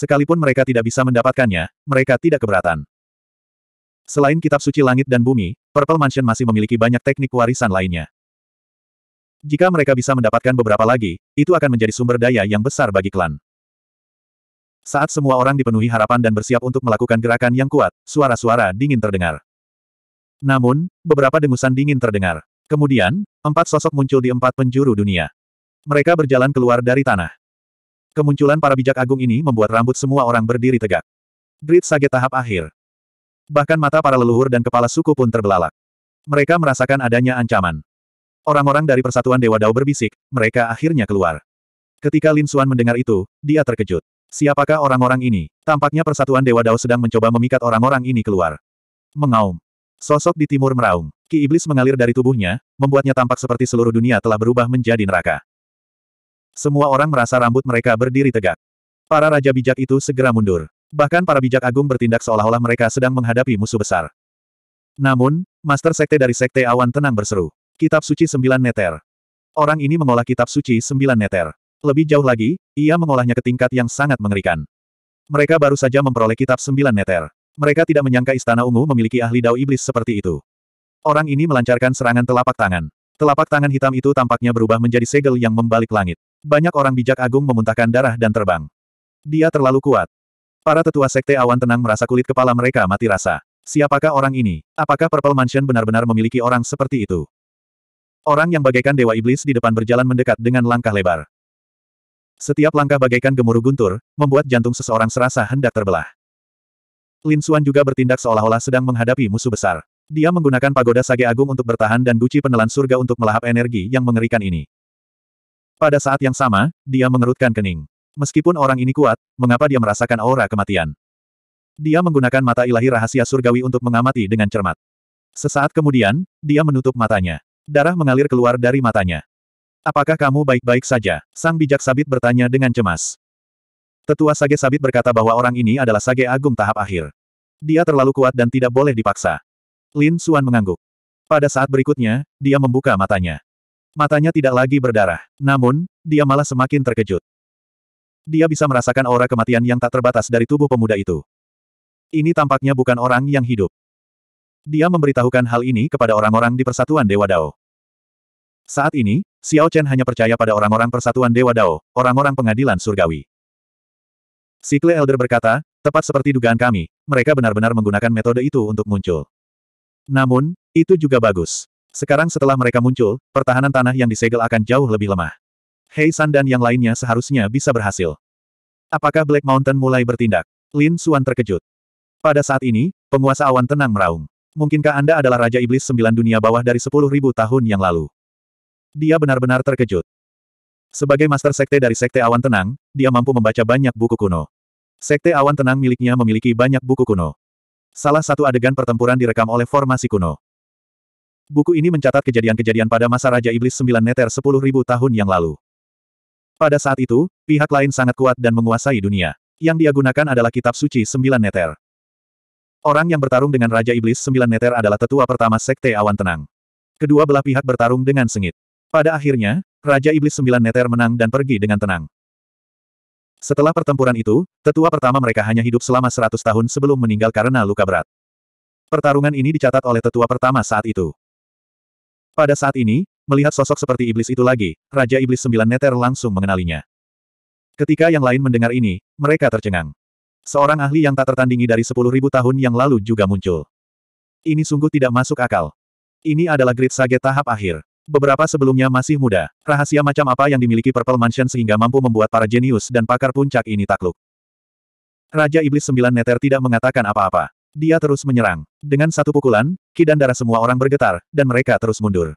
Sekalipun mereka tidak bisa mendapatkannya, mereka tidak keberatan. Selain kitab suci langit dan bumi, Purple Mansion masih memiliki banyak teknik warisan lainnya. Jika mereka bisa mendapatkan beberapa lagi, itu akan menjadi sumber daya yang besar bagi klan. Saat semua orang dipenuhi harapan dan bersiap untuk melakukan gerakan yang kuat, suara-suara dingin terdengar. Namun, beberapa dengusan dingin terdengar. Kemudian, empat sosok muncul di empat penjuru dunia. Mereka berjalan keluar dari tanah. Kemunculan para bijak agung ini membuat rambut semua orang berdiri tegak. Grid Sage tahap akhir. Bahkan mata para leluhur dan kepala suku pun terbelalak. Mereka merasakan adanya ancaman. Orang-orang dari Persatuan Dewa Dao berbisik, mereka akhirnya keluar. Ketika Lin Xuan mendengar itu, dia terkejut. Siapakah orang-orang ini? Tampaknya Persatuan Dewa Dao sedang mencoba memikat orang-orang ini keluar. Mengaum. Sosok di timur meraung. Ki Iblis mengalir dari tubuhnya, membuatnya tampak seperti seluruh dunia telah berubah menjadi neraka. Semua orang merasa rambut mereka berdiri tegak. Para raja bijak itu segera mundur. Bahkan para bijak agung bertindak seolah-olah mereka sedang menghadapi musuh besar. Namun, Master Sekte dari Sekte Awan tenang berseru. Kitab Suci Sembilan Neter. Orang ini mengolah Kitab Suci Sembilan Neter. Lebih jauh lagi, ia mengolahnya ke tingkat yang sangat mengerikan. Mereka baru saja memperoleh Kitab Sembilan Neter. Mereka tidak menyangka Istana Ungu memiliki ahli dao iblis seperti itu. Orang ini melancarkan serangan telapak tangan. Telapak tangan hitam itu tampaknya berubah menjadi segel yang membalik langit. Banyak orang bijak agung memuntahkan darah dan terbang. Dia terlalu kuat. Para tetua sekte awan tenang merasa kulit kepala mereka mati rasa. Siapakah orang ini? Apakah Purple Mansion benar-benar memiliki orang seperti itu? Orang yang bagaikan dewa iblis di depan berjalan mendekat dengan langkah lebar. Setiap langkah bagaikan gemuruh guntur, membuat jantung seseorang serasa hendak terbelah. Lin Xuan juga bertindak seolah-olah sedang menghadapi musuh besar. Dia menggunakan pagoda sage agung untuk bertahan dan guci penelan surga untuk melahap energi yang mengerikan ini. Pada saat yang sama, dia mengerutkan kening. Meskipun orang ini kuat, mengapa dia merasakan aura kematian? Dia menggunakan mata ilahi rahasia surgawi untuk mengamati dengan cermat. Sesaat kemudian, dia menutup matanya. Darah mengalir keluar dari matanya. Apakah kamu baik-baik saja? Sang bijak sabit bertanya dengan cemas. Tetua Sage Sabit berkata bahwa orang ini adalah Sage Agung tahap akhir. Dia terlalu kuat dan tidak boleh dipaksa. Lin Suan mengangguk. Pada saat berikutnya, dia membuka matanya. Matanya tidak lagi berdarah. Namun, dia malah semakin terkejut. Dia bisa merasakan aura kematian yang tak terbatas dari tubuh pemuda itu. Ini tampaknya bukan orang yang hidup. Dia memberitahukan hal ini kepada orang-orang di Persatuan Dewa Dao. Saat ini, Xiao Chen hanya percaya pada orang-orang Persatuan Dewa Dao, orang-orang pengadilan surgawi. Sikle Elder berkata, tepat seperti dugaan kami, mereka benar-benar menggunakan metode itu untuk muncul. Namun, itu juga bagus. Sekarang setelah mereka muncul, pertahanan tanah yang disegel akan jauh lebih lemah. Hei San dan yang lainnya seharusnya bisa berhasil. Apakah Black Mountain mulai bertindak? Lin Suan terkejut. Pada saat ini, penguasa awan tenang meraung. Mungkinkah Anda adalah Raja Iblis Sembilan Dunia Bawah dari sepuluh ribu tahun yang lalu? Dia benar-benar terkejut. Sebagai Master Sekte dari Sekte Awan Tenang, dia mampu membaca banyak buku kuno. Sekte Awan Tenang miliknya memiliki banyak buku kuno. Salah satu adegan pertempuran direkam oleh formasi kuno. Buku ini mencatat kejadian-kejadian pada masa Raja Iblis 9 Neter 10.000 tahun yang lalu. Pada saat itu, pihak lain sangat kuat dan menguasai dunia. Yang dia gunakan adalah kitab suci 9 Neter. Orang yang bertarung dengan Raja Iblis 9 Neter adalah tetua pertama Sekte Awan Tenang. Kedua belah pihak bertarung dengan sengit. Pada akhirnya, Raja Iblis 9 Neter menang dan pergi dengan tenang. Setelah pertempuran itu, tetua pertama mereka hanya hidup selama 100 tahun sebelum meninggal karena luka berat. Pertarungan ini dicatat oleh tetua pertama saat itu. Pada saat ini, melihat sosok seperti iblis itu lagi, Raja Iblis Sembilan Neter langsung mengenalinya. Ketika yang lain mendengar ini, mereka tercengang. Seorang ahli yang tak tertandingi dari sepuluh ribu tahun yang lalu juga muncul. Ini sungguh tidak masuk akal. Ini adalah grid sage tahap akhir. Beberapa sebelumnya masih muda. Rahasia macam apa yang dimiliki Purple Mansion sehingga mampu membuat para jenius dan pakar puncak ini takluk. Raja Iblis Sembilan Neter tidak mengatakan apa-apa. Dia terus menyerang. Dengan satu pukulan, ki dan darah semua orang bergetar, dan mereka terus mundur.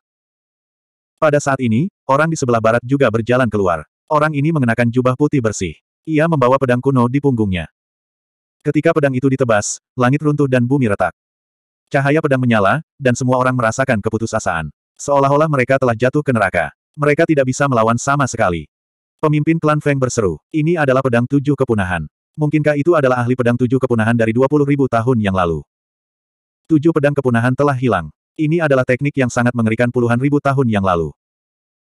Pada saat ini, orang di sebelah barat juga berjalan keluar. Orang ini mengenakan jubah putih bersih. Ia membawa pedang kuno di punggungnya. Ketika pedang itu ditebas, langit runtuh dan bumi retak. Cahaya pedang menyala, dan semua orang merasakan keputusasaan. Seolah-olah mereka telah jatuh ke neraka. Mereka tidak bisa melawan sama sekali. Pemimpin klan Feng berseru, ini adalah pedang tujuh kepunahan. Mungkinkah itu adalah ahli pedang tujuh kepunahan dari dua puluh ribu tahun yang lalu? Tujuh pedang kepunahan telah hilang. Ini adalah teknik yang sangat mengerikan puluhan ribu tahun yang lalu.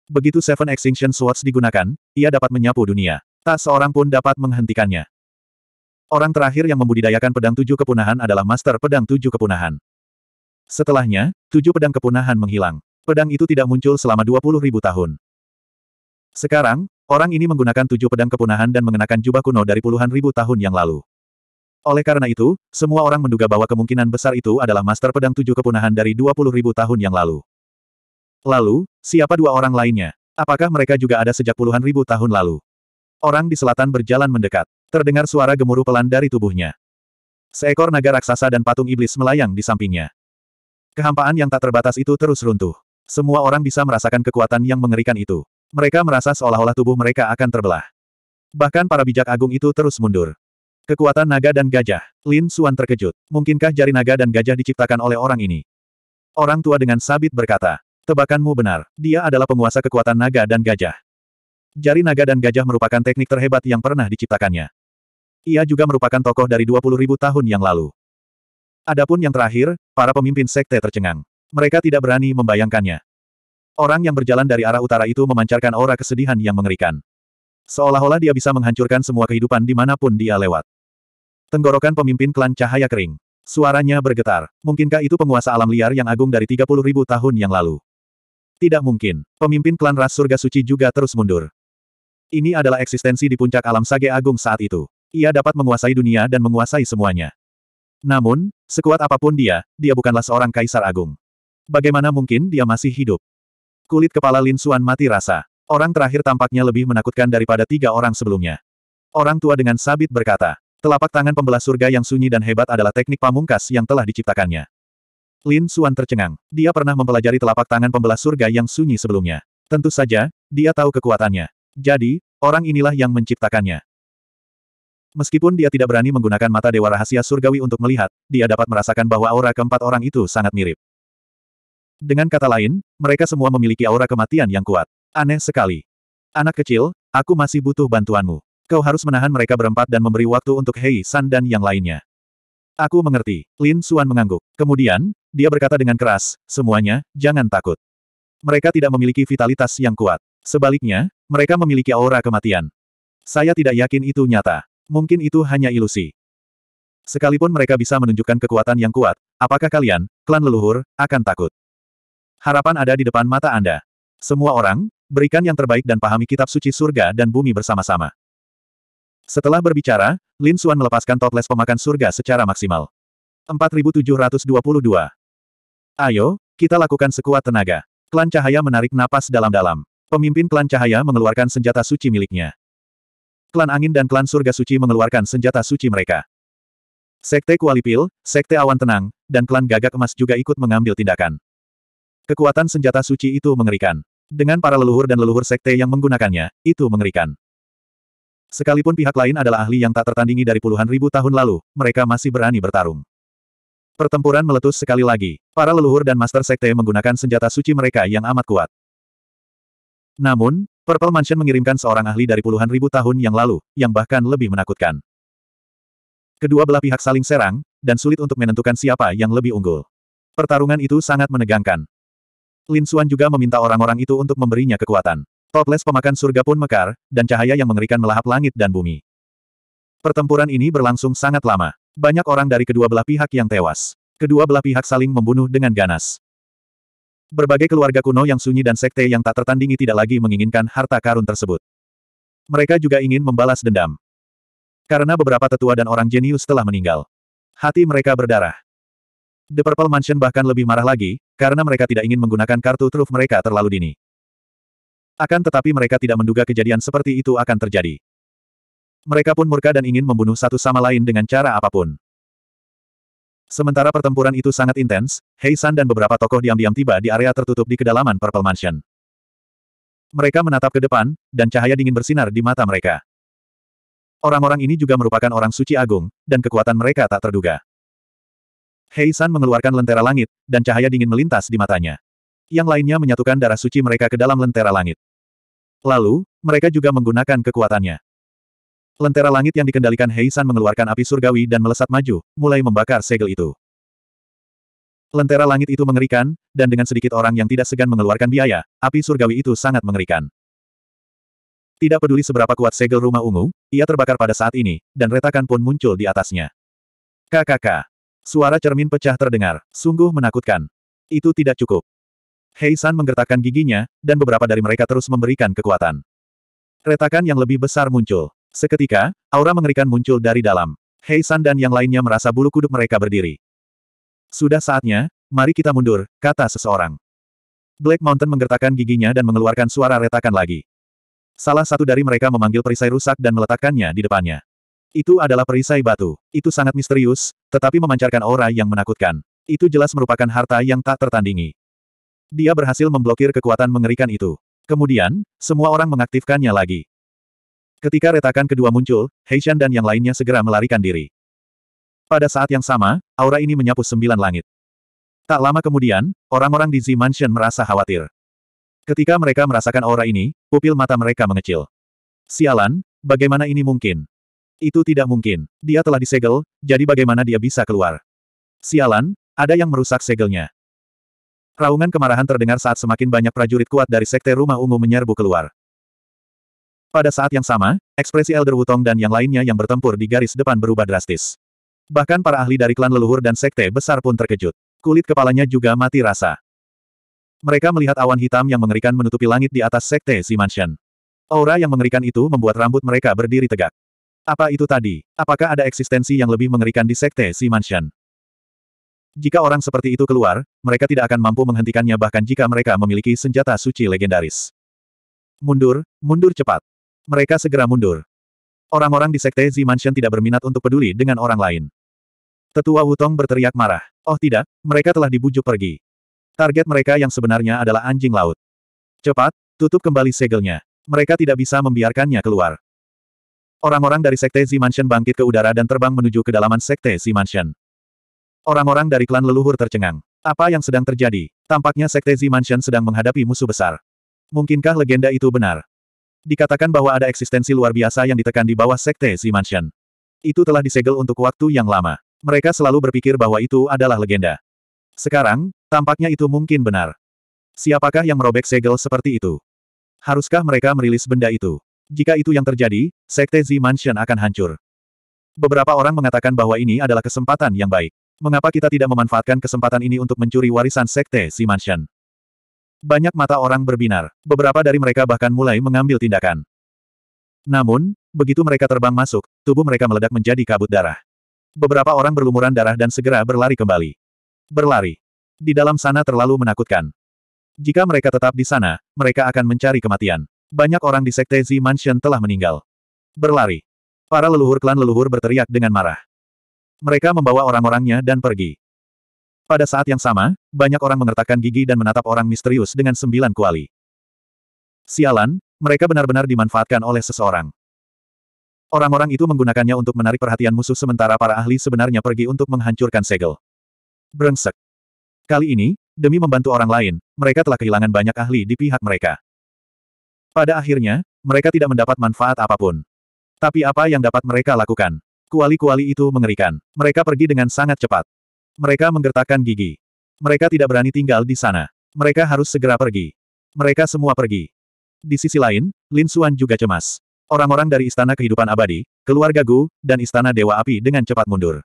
Begitu Seven Extinction Swords digunakan, ia dapat menyapu dunia. Tak seorang pun dapat menghentikannya. Orang terakhir yang membudidayakan pedang tujuh kepunahan adalah Master Pedang Tujuh Kepunahan. Setelahnya, tujuh pedang kepunahan menghilang. Pedang itu tidak muncul selama dua puluh ribu tahun. Sekarang, Orang ini menggunakan tujuh pedang kepunahan dan mengenakan jubah kuno dari puluhan ribu tahun yang lalu. Oleh karena itu, semua orang menduga bahwa kemungkinan besar itu adalah master pedang tujuh kepunahan dari dua puluh ribu tahun yang lalu. Lalu, siapa dua orang lainnya? Apakah mereka juga ada sejak puluhan ribu tahun lalu? Orang di selatan berjalan mendekat. Terdengar suara gemuruh pelan dari tubuhnya. Seekor naga raksasa dan patung iblis melayang di sampingnya. Kehampaan yang tak terbatas itu terus runtuh. Semua orang bisa merasakan kekuatan yang mengerikan itu. Mereka merasa seolah-olah tubuh mereka akan terbelah. Bahkan para bijak agung itu terus mundur. Kekuatan naga dan gajah. Lin Suan terkejut. Mungkinkah jari naga dan gajah diciptakan oleh orang ini? Orang tua dengan sabit berkata. Tebakanmu benar. Dia adalah penguasa kekuatan naga dan gajah. Jari naga dan gajah merupakan teknik terhebat yang pernah diciptakannya. Ia juga merupakan tokoh dari ribu tahun yang lalu. Adapun yang terakhir, para pemimpin sekte tercengang. Mereka tidak berani membayangkannya. Orang yang berjalan dari arah utara itu memancarkan aura kesedihan yang mengerikan. Seolah-olah dia bisa menghancurkan semua kehidupan di dimanapun dia lewat. Tenggorokan pemimpin klan cahaya kering. Suaranya bergetar. Mungkinkah itu penguasa alam liar yang agung dari 30 ribu tahun yang lalu? Tidak mungkin. Pemimpin klan ras surga suci juga terus mundur. Ini adalah eksistensi di puncak alam sage agung saat itu. Ia dapat menguasai dunia dan menguasai semuanya. Namun, sekuat apapun dia, dia bukanlah seorang kaisar agung. Bagaimana mungkin dia masih hidup? Kulit kepala Lin Suan mati rasa. Orang terakhir tampaknya lebih menakutkan daripada tiga orang sebelumnya. Orang tua dengan sabit berkata, telapak tangan pembelah surga yang sunyi dan hebat adalah teknik pamungkas yang telah diciptakannya. Lin Suan tercengang. Dia pernah mempelajari telapak tangan pembelah surga yang sunyi sebelumnya. Tentu saja, dia tahu kekuatannya. Jadi, orang inilah yang menciptakannya. Meskipun dia tidak berani menggunakan mata dewa rahasia surgawi untuk melihat, dia dapat merasakan bahwa aura keempat orang itu sangat mirip. Dengan kata lain, mereka semua memiliki aura kematian yang kuat. Aneh sekali. Anak kecil, aku masih butuh bantuanmu. Kau harus menahan mereka berempat dan memberi waktu untuk Hei San dan yang lainnya. Aku mengerti. Lin Suan mengangguk. Kemudian, dia berkata dengan keras, semuanya, jangan takut. Mereka tidak memiliki vitalitas yang kuat. Sebaliknya, mereka memiliki aura kematian. Saya tidak yakin itu nyata. Mungkin itu hanya ilusi. Sekalipun mereka bisa menunjukkan kekuatan yang kuat, apakah kalian, klan leluhur, akan takut? Harapan ada di depan mata Anda. Semua orang, berikan yang terbaik dan pahami kitab suci surga dan bumi bersama-sama. Setelah berbicara, Lin Suan melepaskan toples pemakan surga secara maksimal. 4722. Ayo, kita lakukan sekuat tenaga. Klan Cahaya menarik napas dalam-dalam. Pemimpin Klan Cahaya mengeluarkan senjata suci miliknya. Klan Angin dan Klan Surga Suci mengeluarkan senjata suci mereka. Sekte Kualipil, Sekte Awan Tenang, dan Klan Gagak Emas juga ikut mengambil tindakan. Kekuatan senjata suci itu mengerikan. Dengan para leluhur dan leluhur sekte yang menggunakannya, itu mengerikan. Sekalipun pihak lain adalah ahli yang tak tertandingi dari puluhan ribu tahun lalu, mereka masih berani bertarung. Pertempuran meletus sekali lagi. Para leluhur dan master sekte menggunakan senjata suci mereka yang amat kuat. Namun, Purple Mansion mengirimkan seorang ahli dari puluhan ribu tahun yang lalu, yang bahkan lebih menakutkan. Kedua belah pihak saling serang, dan sulit untuk menentukan siapa yang lebih unggul. Pertarungan itu sangat menegangkan. Lin Xuan juga meminta orang-orang itu untuk memberinya kekuatan. Toples pemakan surga pun mekar, dan cahaya yang mengerikan melahap langit dan bumi. Pertempuran ini berlangsung sangat lama. Banyak orang dari kedua belah pihak yang tewas. Kedua belah pihak saling membunuh dengan ganas. Berbagai keluarga kuno yang sunyi dan sekte yang tak tertandingi tidak lagi menginginkan harta karun tersebut. Mereka juga ingin membalas dendam. Karena beberapa tetua dan orang jenius telah meninggal. Hati mereka berdarah. The Purple Mansion bahkan lebih marah lagi, karena mereka tidak ingin menggunakan kartu truf mereka terlalu dini. Akan tetapi mereka tidak menduga kejadian seperti itu akan terjadi. Mereka pun murka dan ingin membunuh satu sama lain dengan cara apapun. Sementara pertempuran itu sangat intens, Hei San dan beberapa tokoh diam-diam tiba di area tertutup di kedalaman Purple Mansion. Mereka menatap ke depan, dan cahaya dingin bersinar di mata mereka. Orang-orang ini juga merupakan orang suci agung, dan kekuatan mereka tak terduga. Hei San mengeluarkan lentera langit, dan cahaya dingin melintas di matanya. Yang lainnya menyatukan darah suci mereka ke dalam lentera langit. Lalu, mereka juga menggunakan kekuatannya. Lentera langit yang dikendalikan Hei San mengeluarkan api surgawi dan melesat maju, mulai membakar segel itu. Lentera langit itu mengerikan, dan dengan sedikit orang yang tidak segan mengeluarkan biaya, api surgawi itu sangat mengerikan. Tidak peduli seberapa kuat segel rumah ungu, ia terbakar pada saat ini, dan retakan pun muncul di atasnya. KKK. Suara cermin pecah terdengar, sungguh menakutkan. Itu tidak cukup. Hei San menggertakkan giginya, dan beberapa dari mereka terus memberikan kekuatan. Retakan yang lebih besar muncul. Seketika, aura mengerikan muncul dari dalam. Hei San dan yang lainnya merasa bulu kuduk mereka berdiri. Sudah saatnya, mari kita mundur, kata seseorang. Black Mountain menggertakkan giginya dan mengeluarkan suara retakan lagi. Salah satu dari mereka memanggil perisai rusak dan meletakkannya di depannya. Itu adalah perisai batu. Itu sangat misterius, tetapi memancarkan aura yang menakutkan. Itu jelas merupakan harta yang tak tertandingi. Dia berhasil memblokir kekuatan mengerikan itu. Kemudian, semua orang mengaktifkannya lagi. Ketika retakan kedua muncul, Heishan dan yang lainnya segera melarikan diri. Pada saat yang sama, aura ini menyapu sembilan langit. Tak lama kemudian, orang-orang di Z Mansion merasa khawatir. Ketika mereka merasakan aura ini, pupil mata mereka mengecil. Sialan, bagaimana ini mungkin? Itu tidak mungkin. Dia telah disegel, jadi bagaimana dia bisa keluar? Sialan, ada yang merusak segelnya. Raungan kemarahan terdengar saat semakin banyak prajurit kuat dari sekte rumah ungu menyerbu keluar. Pada saat yang sama, ekspresi Elder Wutong dan yang lainnya yang bertempur di garis depan berubah drastis. Bahkan para ahli dari klan leluhur dan sekte besar pun terkejut. Kulit kepalanya juga mati rasa. Mereka melihat awan hitam yang mengerikan menutupi langit di atas sekte Mansion. Aura yang mengerikan itu membuat rambut mereka berdiri tegak. Apa itu tadi? Apakah ada eksistensi yang lebih mengerikan di Sekte Si Mansion? Jika orang seperti itu keluar, mereka tidak akan mampu menghentikannya bahkan jika mereka memiliki senjata suci legendaris. Mundur, mundur cepat. Mereka segera mundur. Orang-orang di Sekte Z Mansion tidak berminat untuk peduli dengan orang lain. Tetua Wutong berteriak marah. Oh tidak, mereka telah dibujuk pergi. Target mereka yang sebenarnya adalah anjing laut. Cepat, tutup kembali segelnya. Mereka tidak bisa membiarkannya keluar. Orang-orang dari Sekte Z Mansion bangkit ke udara dan terbang menuju kedalaman Sekte Z Mansion. Orang-orang dari klan leluhur tercengang. Apa yang sedang terjadi? Tampaknya Sekte Z Mansion sedang menghadapi musuh besar. Mungkinkah legenda itu benar? Dikatakan bahwa ada eksistensi luar biasa yang ditekan di bawah Sekte Z Mansion. Itu telah disegel untuk waktu yang lama. Mereka selalu berpikir bahwa itu adalah legenda. Sekarang, tampaknya itu mungkin benar. Siapakah yang merobek segel seperti itu? Haruskah mereka merilis benda itu? Jika itu yang terjadi, Sekte Z Mansion akan hancur. Beberapa orang mengatakan bahwa ini adalah kesempatan yang baik. Mengapa kita tidak memanfaatkan kesempatan ini untuk mencuri warisan Sekte Z Mansion? Banyak mata orang berbinar. Beberapa dari mereka bahkan mulai mengambil tindakan. Namun, begitu mereka terbang masuk, tubuh mereka meledak menjadi kabut darah. Beberapa orang berlumuran darah dan segera berlari kembali. Berlari. Di dalam sana terlalu menakutkan. Jika mereka tetap di sana, mereka akan mencari kematian banyak orang di Sekte Z Mansion telah meninggal. Berlari. Para leluhur klan leluhur berteriak dengan marah. Mereka membawa orang-orangnya dan pergi. Pada saat yang sama, banyak orang mengertakkan gigi dan menatap orang misterius dengan sembilan kuali. Sialan, mereka benar-benar dimanfaatkan oleh seseorang. Orang-orang itu menggunakannya untuk menarik perhatian musuh sementara para ahli sebenarnya pergi untuk menghancurkan segel. Brengsek. Kali ini, demi membantu orang lain, mereka telah kehilangan banyak ahli di pihak mereka. Pada akhirnya, mereka tidak mendapat manfaat apapun. Tapi apa yang dapat mereka lakukan? Kuali-kuali itu mengerikan. Mereka pergi dengan sangat cepat. Mereka menggertakkan gigi. Mereka tidak berani tinggal di sana. Mereka harus segera pergi. Mereka semua pergi. Di sisi lain, Lin Suan juga cemas. Orang-orang dari Istana Kehidupan Abadi, keluarga Gu, dan Istana Dewa Api dengan cepat mundur.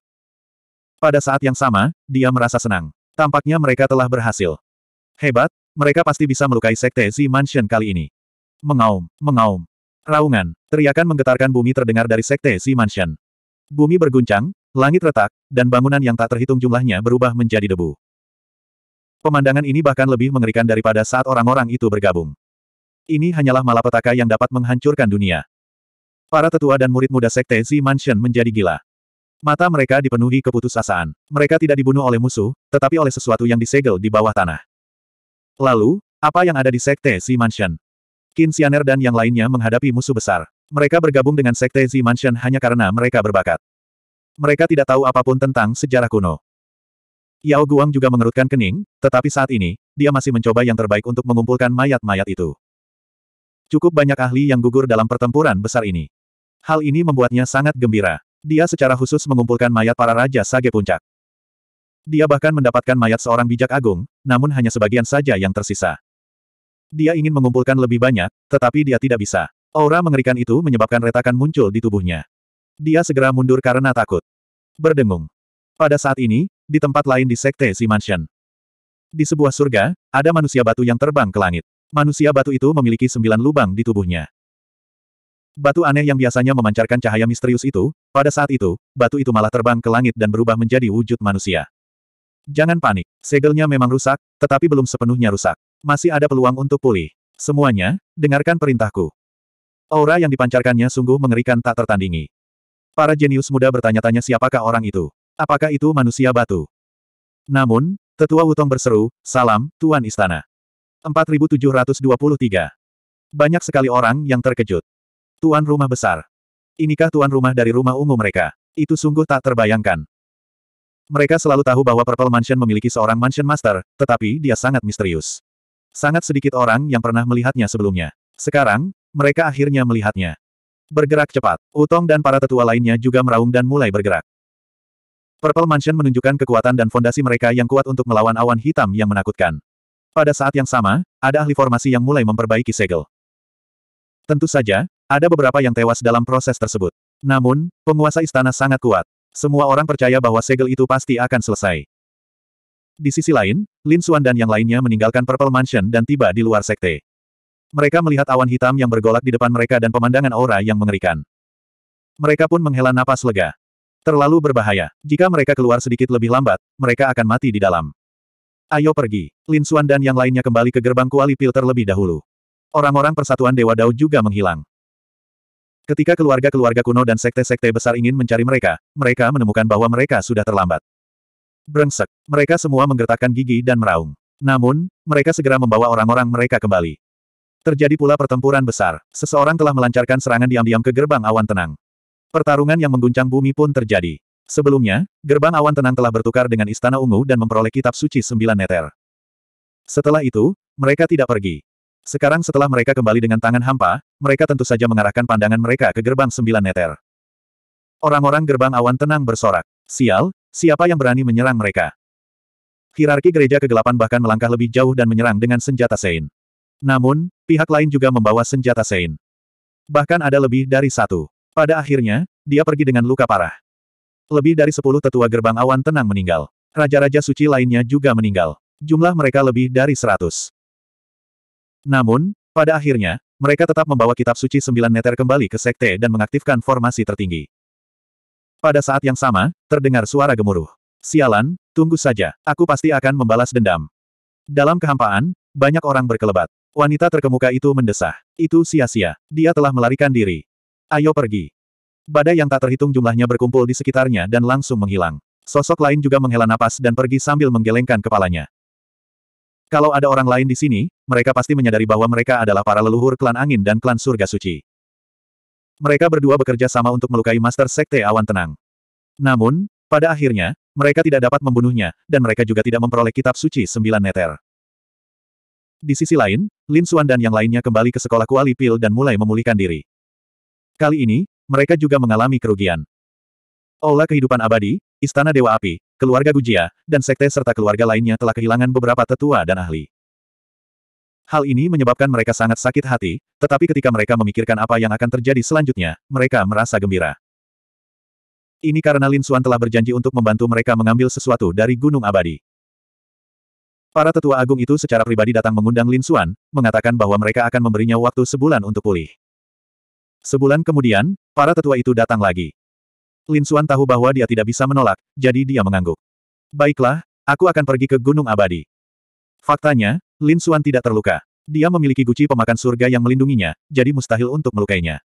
Pada saat yang sama, dia merasa senang. Tampaknya mereka telah berhasil. Hebat, mereka pasti bisa melukai Sekte Z Mansion kali ini. Mengaum, mengaum. Raungan, teriakan menggetarkan bumi terdengar dari sekte Si Mansion. Bumi berguncang, langit retak, dan bangunan yang tak terhitung jumlahnya berubah menjadi debu. Pemandangan ini bahkan lebih mengerikan daripada saat orang-orang itu bergabung. Ini hanyalah malapetaka yang dapat menghancurkan dunia. Para tetua dan murid muda sekte Si Mansion menjadi gila. Mata mereka dipenuhi keputusasaan. Mereka tidak dibunuh oleh musuh, tetapi oleh sesuatu yang disegel di bawah tanah. Lalu, apa yang ada di sekte Si Mansion? Qin Xianer dan yang lainnya menghadapi musuh besar. Mereka bergabung dengan Sekte Z Mansion hanya karena mereka berbakat. Mereka tidak tahu apapun tentang sejarah kuno. Yao Guang juga mengerutkan kening, tetapi saat ini, dia masih mencoba yang terbaik untuk mengumpulkan mayat-mayat itu. Cukup banyak ahli yang gugur dalam pertempuran besar ini. Hal ini membuatnya sangat gembira. Dia secara khusus mengumpulkan mayat para Raja Sage Puncak. Dia bahkan mendapatkan mayat seorang bijak agung, namun hanya sebagian saja yang tersisa. Dia ingin mengumpulkan lebih banyak, tetapi dia tidak bisa. Aura mengerikan itu menyebabkan retakan muncul di tubuhnya. Dia segera mundur karena takut. Berdengung. Pada saat ini, di tempat lain di Sekte Si Mansion. Di sebuah surga, ada manusia batu yang terbang ke langit. Manusia batu itu memiliki sembilan lubang di tubuhnya. Batu aneh yang biasanya memancarkan cahaya misterius itu, pada saat itu, batu itu malah terbang ke langit dan berubah menjadi wujud manusia. Jangan panik, segelnya memang rusak, tetapi belum sepenuhnya rusak. Masih ada peluang untuk pulih. Semuanya, dengarkan perintahku. Aura yang dipancarkannya sungguh mengerikan tak tertandingi. Para jenius muda bertanya-tanya siapakah orang itu. Apakah itu manusia batu? Namun, tetua Wutong berseru, salam, Tuan Istana. 4723. Banyak sekali orang yang terkejut. Tuan rumah besar. Inikah tuan rumah dari rumah ungu mereka? Itu sungguh tak terbayangkan. Mereka selalu tahu bahwa Purple Mansion memiliki seorang Mansion Master, tetapi dia sangat misterius. Sangat sedikit orang yang pernah melihatnya sebelumnya. Sekarang, mereka akhirnya melihatnya. Bergerak cepat, Utong dan para tetua lainnya juga meraung dan mulai bergerak. Purple Mansion menunjukkan kekuatan dan fondasi mereka yang kuat untuk melawan awan hitam yang menakutkan. Pada saat yang sama, ada ahli formasi yang mulai memperbaiki segel. Tentu saja, ada beberapa yang tewas dalam proses tersebut. Namun, penguasa istana sangat kuat. Semua orang percaya bahwa segel itu pasti akan selesai. Di sisi lain, Lin Xuan dan yang lainnya meninggalkan Purple Mansion dan tiba di luar sekte. Mereka melihat awan hitam yang bergolak di depan mereka dan pemandangan aura yang mengerikan. Mereka pun menghela napas lega. Terlalu berbahaya. Jika mereka keluar sedikit lebih lambat, mereka akan mati di dalam. Ayo pergi. Lin Xuan dan yang lainnya kembali ke gerbang kuali pil terlebih dahulu. Orang-orang persatuan Dewa Dao juga menghilang. Ketika keluarga-keluarga kuno dan sekte-sekte besar ingin mencari mereka, mereka menemukan bahwa mereka sudah terlambat. Brengsek, mereka semua menggertakkan gigi dan meraung. Namun, mereka segera membawa orang-orang mereka kembali. Terjadi pula pertempuran besar. Seseorang telah melancarkan serangan diam-diam ke gerbang awan tenang. Pertarungan yang mengguncang bumi pun terjadi. Sebelumnya, gerbang awan tenang telah bertukar dengan istana ungu dan memperoleh kitab suci sembilan neter. Setelah itu, mereka tidak pergi. Sekarang setelah mereka kembali dengan tangan hampa, mereka tentu saja mengarahkan pandangan mereka ke gerbang sembilan neter. Orang-orang gerbang awan tenang bersorak. Sial, siapa yang berani menyerang mereka? Hierarki gereja kegelapan bahkan melangkah lebih jauh dan menyerang dengan senjata Sein. Namun, pihak lain juga membawa senjata Sein. Bahkan ada lebih dari satu. Pada akhirnya, dia pergi dengan luka parah. Lebih dari sepuluh tetua gerbang awan tenang meninggal. Raja-raja suci lainnya juga meninggal. Jumlah mereka lebih dari seratus. Namun, pada akhirnya, mereka tetap membawa kitab suci sembilan meter kembali ke sekte dan mengaktifkan formasi tertinggi. Pada saat yang sama, terdengar suara gemuruh. Sialan, tunggu saja, aku pasti akan membalas dendam. Dalam kehampaan, banyak orang berkelebat. Wanita terkemuka itu mendesah. Itu sia-sia. Dia telah melarikan diri. Ayo pergi. Badai yang tak terhitung jumlahnya berkumpul di sekitarnya dan langsung menghilang. Sosok lain juga menghela napas dan pergi sambil menggelengkan kepalanya. Kalau ada orang lain di sini, mereka pasti menyadari bahwa mereka adalah para leluhur klan angin dan klan surga suci. Mereka berdua bekerja sama untuk melukai Master Sekte Awan Tenang. Namun, pada akhirnya, mereka tidak dapat membunuhnya, dan mereka juga tidak memperoleh kitab suci sembilan neter. Di sisi lain, Lin Xuan dan yang lainnya kembali ke sekolah Kuali Pil dan mulai memulihkan diri. Kali ini, mereka juga mengalami kerugian. Ola kehidupan abadi, Istana Dewa Api, keluarga Gujia, dan sekte serta keluarga lainnya telah kehilangan beberapa tetua dan ahli. Hal ini menyebabkan mereka sangat sakit hati, tetapi ketika mereka memikirkan apa yang akan terjadi selanjutnya, mereka merasa gembira. Ini karena Lin Xuan telah berjanji untuk membantu mereka mengambil sesuatu dari Gunung Abadi. Para tetua agung itu secara pribadi datang mengundang Lin Xuan, mengatakan bahwa mereka akan memberinya waktu sebulan untuk pulih. Sebulan kemudian, para tetua itu datang lagi. Lin Suan tahu bahwa dia tidak bisa menolak, jadi dia mengangguk. Baiklah, aku akan pergi ke Gunung Abadi. Faktanya, Lin Suan tidak terluka. Dia memiliki guci pemakan surga yang melindunginya, jadi mustahil untuk melukainya.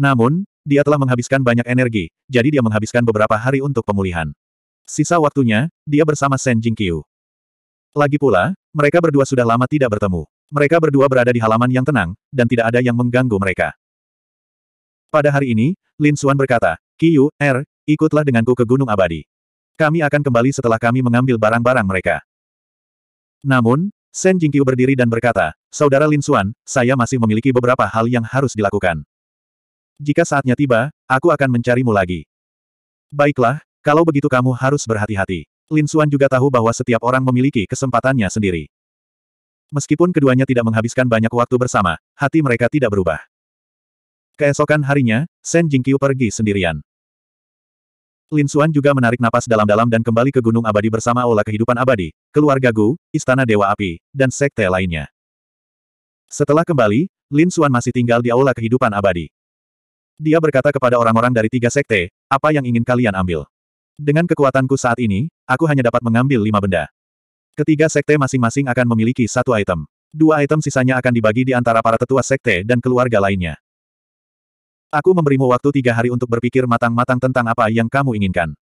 Namun, dia telah menghabiskan banyak energi, jadi dia menghabiskan beberapa hari untuk pemulihan. Sisa waktunya, dia bersama Shen Jingqiu. Lagi pula, mereka berdua sudah lama tidak bertemu. Mereka berdua berada di halaman yang tenang, dan tidak ada yang mengganggu mereka. Pada hari ini, Lin Xuan berkata, Qiu, Er, ikutlah denganku ke Gunung Abadi. Kami akan kembali setelah kami mengambil barang-barang mereka. Namun, Shen Jingqiu berdiri dan berkata, Saudara Lin Xuan, saya masih memiliki beberapa hal yang harus dilakukan. Jika saatnya tiba, aku akan mencarimu lagi. Baiklah, kalau begitu kamu harus berhati-hati. Lin Xuan juga tahu bahwa setiap orang memiliki kesempatannya sendiri. Meskipun keduanya tidak menghabiskan banyak waktu bersama, hati mereka tidak berubah. Keesokan harinya, Shen Jingqiu pergi sendirian. Lin Xuan juga menarik napas dalam-dalam dan kembali ke Gunung Abadi bersama Aula Kehidupan Abadi, keluarga Gu, Istana Dewa Api, dan sekte lainnya. Setelah kembali, Lin Xuan masih tinggal di Aula Kehidupan Abadi. Dia berkata kepada orang-orang dari tiga sekte, apa yang ingin kalian ambil? Dengan kekuatanku saat ini, aku hanya dapat mengambil lima benda. Ketiga sekte masing-masing akan memiliki satu item. Dua item sisanya akan dibagi di antara para tetua sekte dan keluarga lainnya. Aku memberimu waktu tiga hari untuk berpikir matang-matang tentang apa yang kamu inginkan.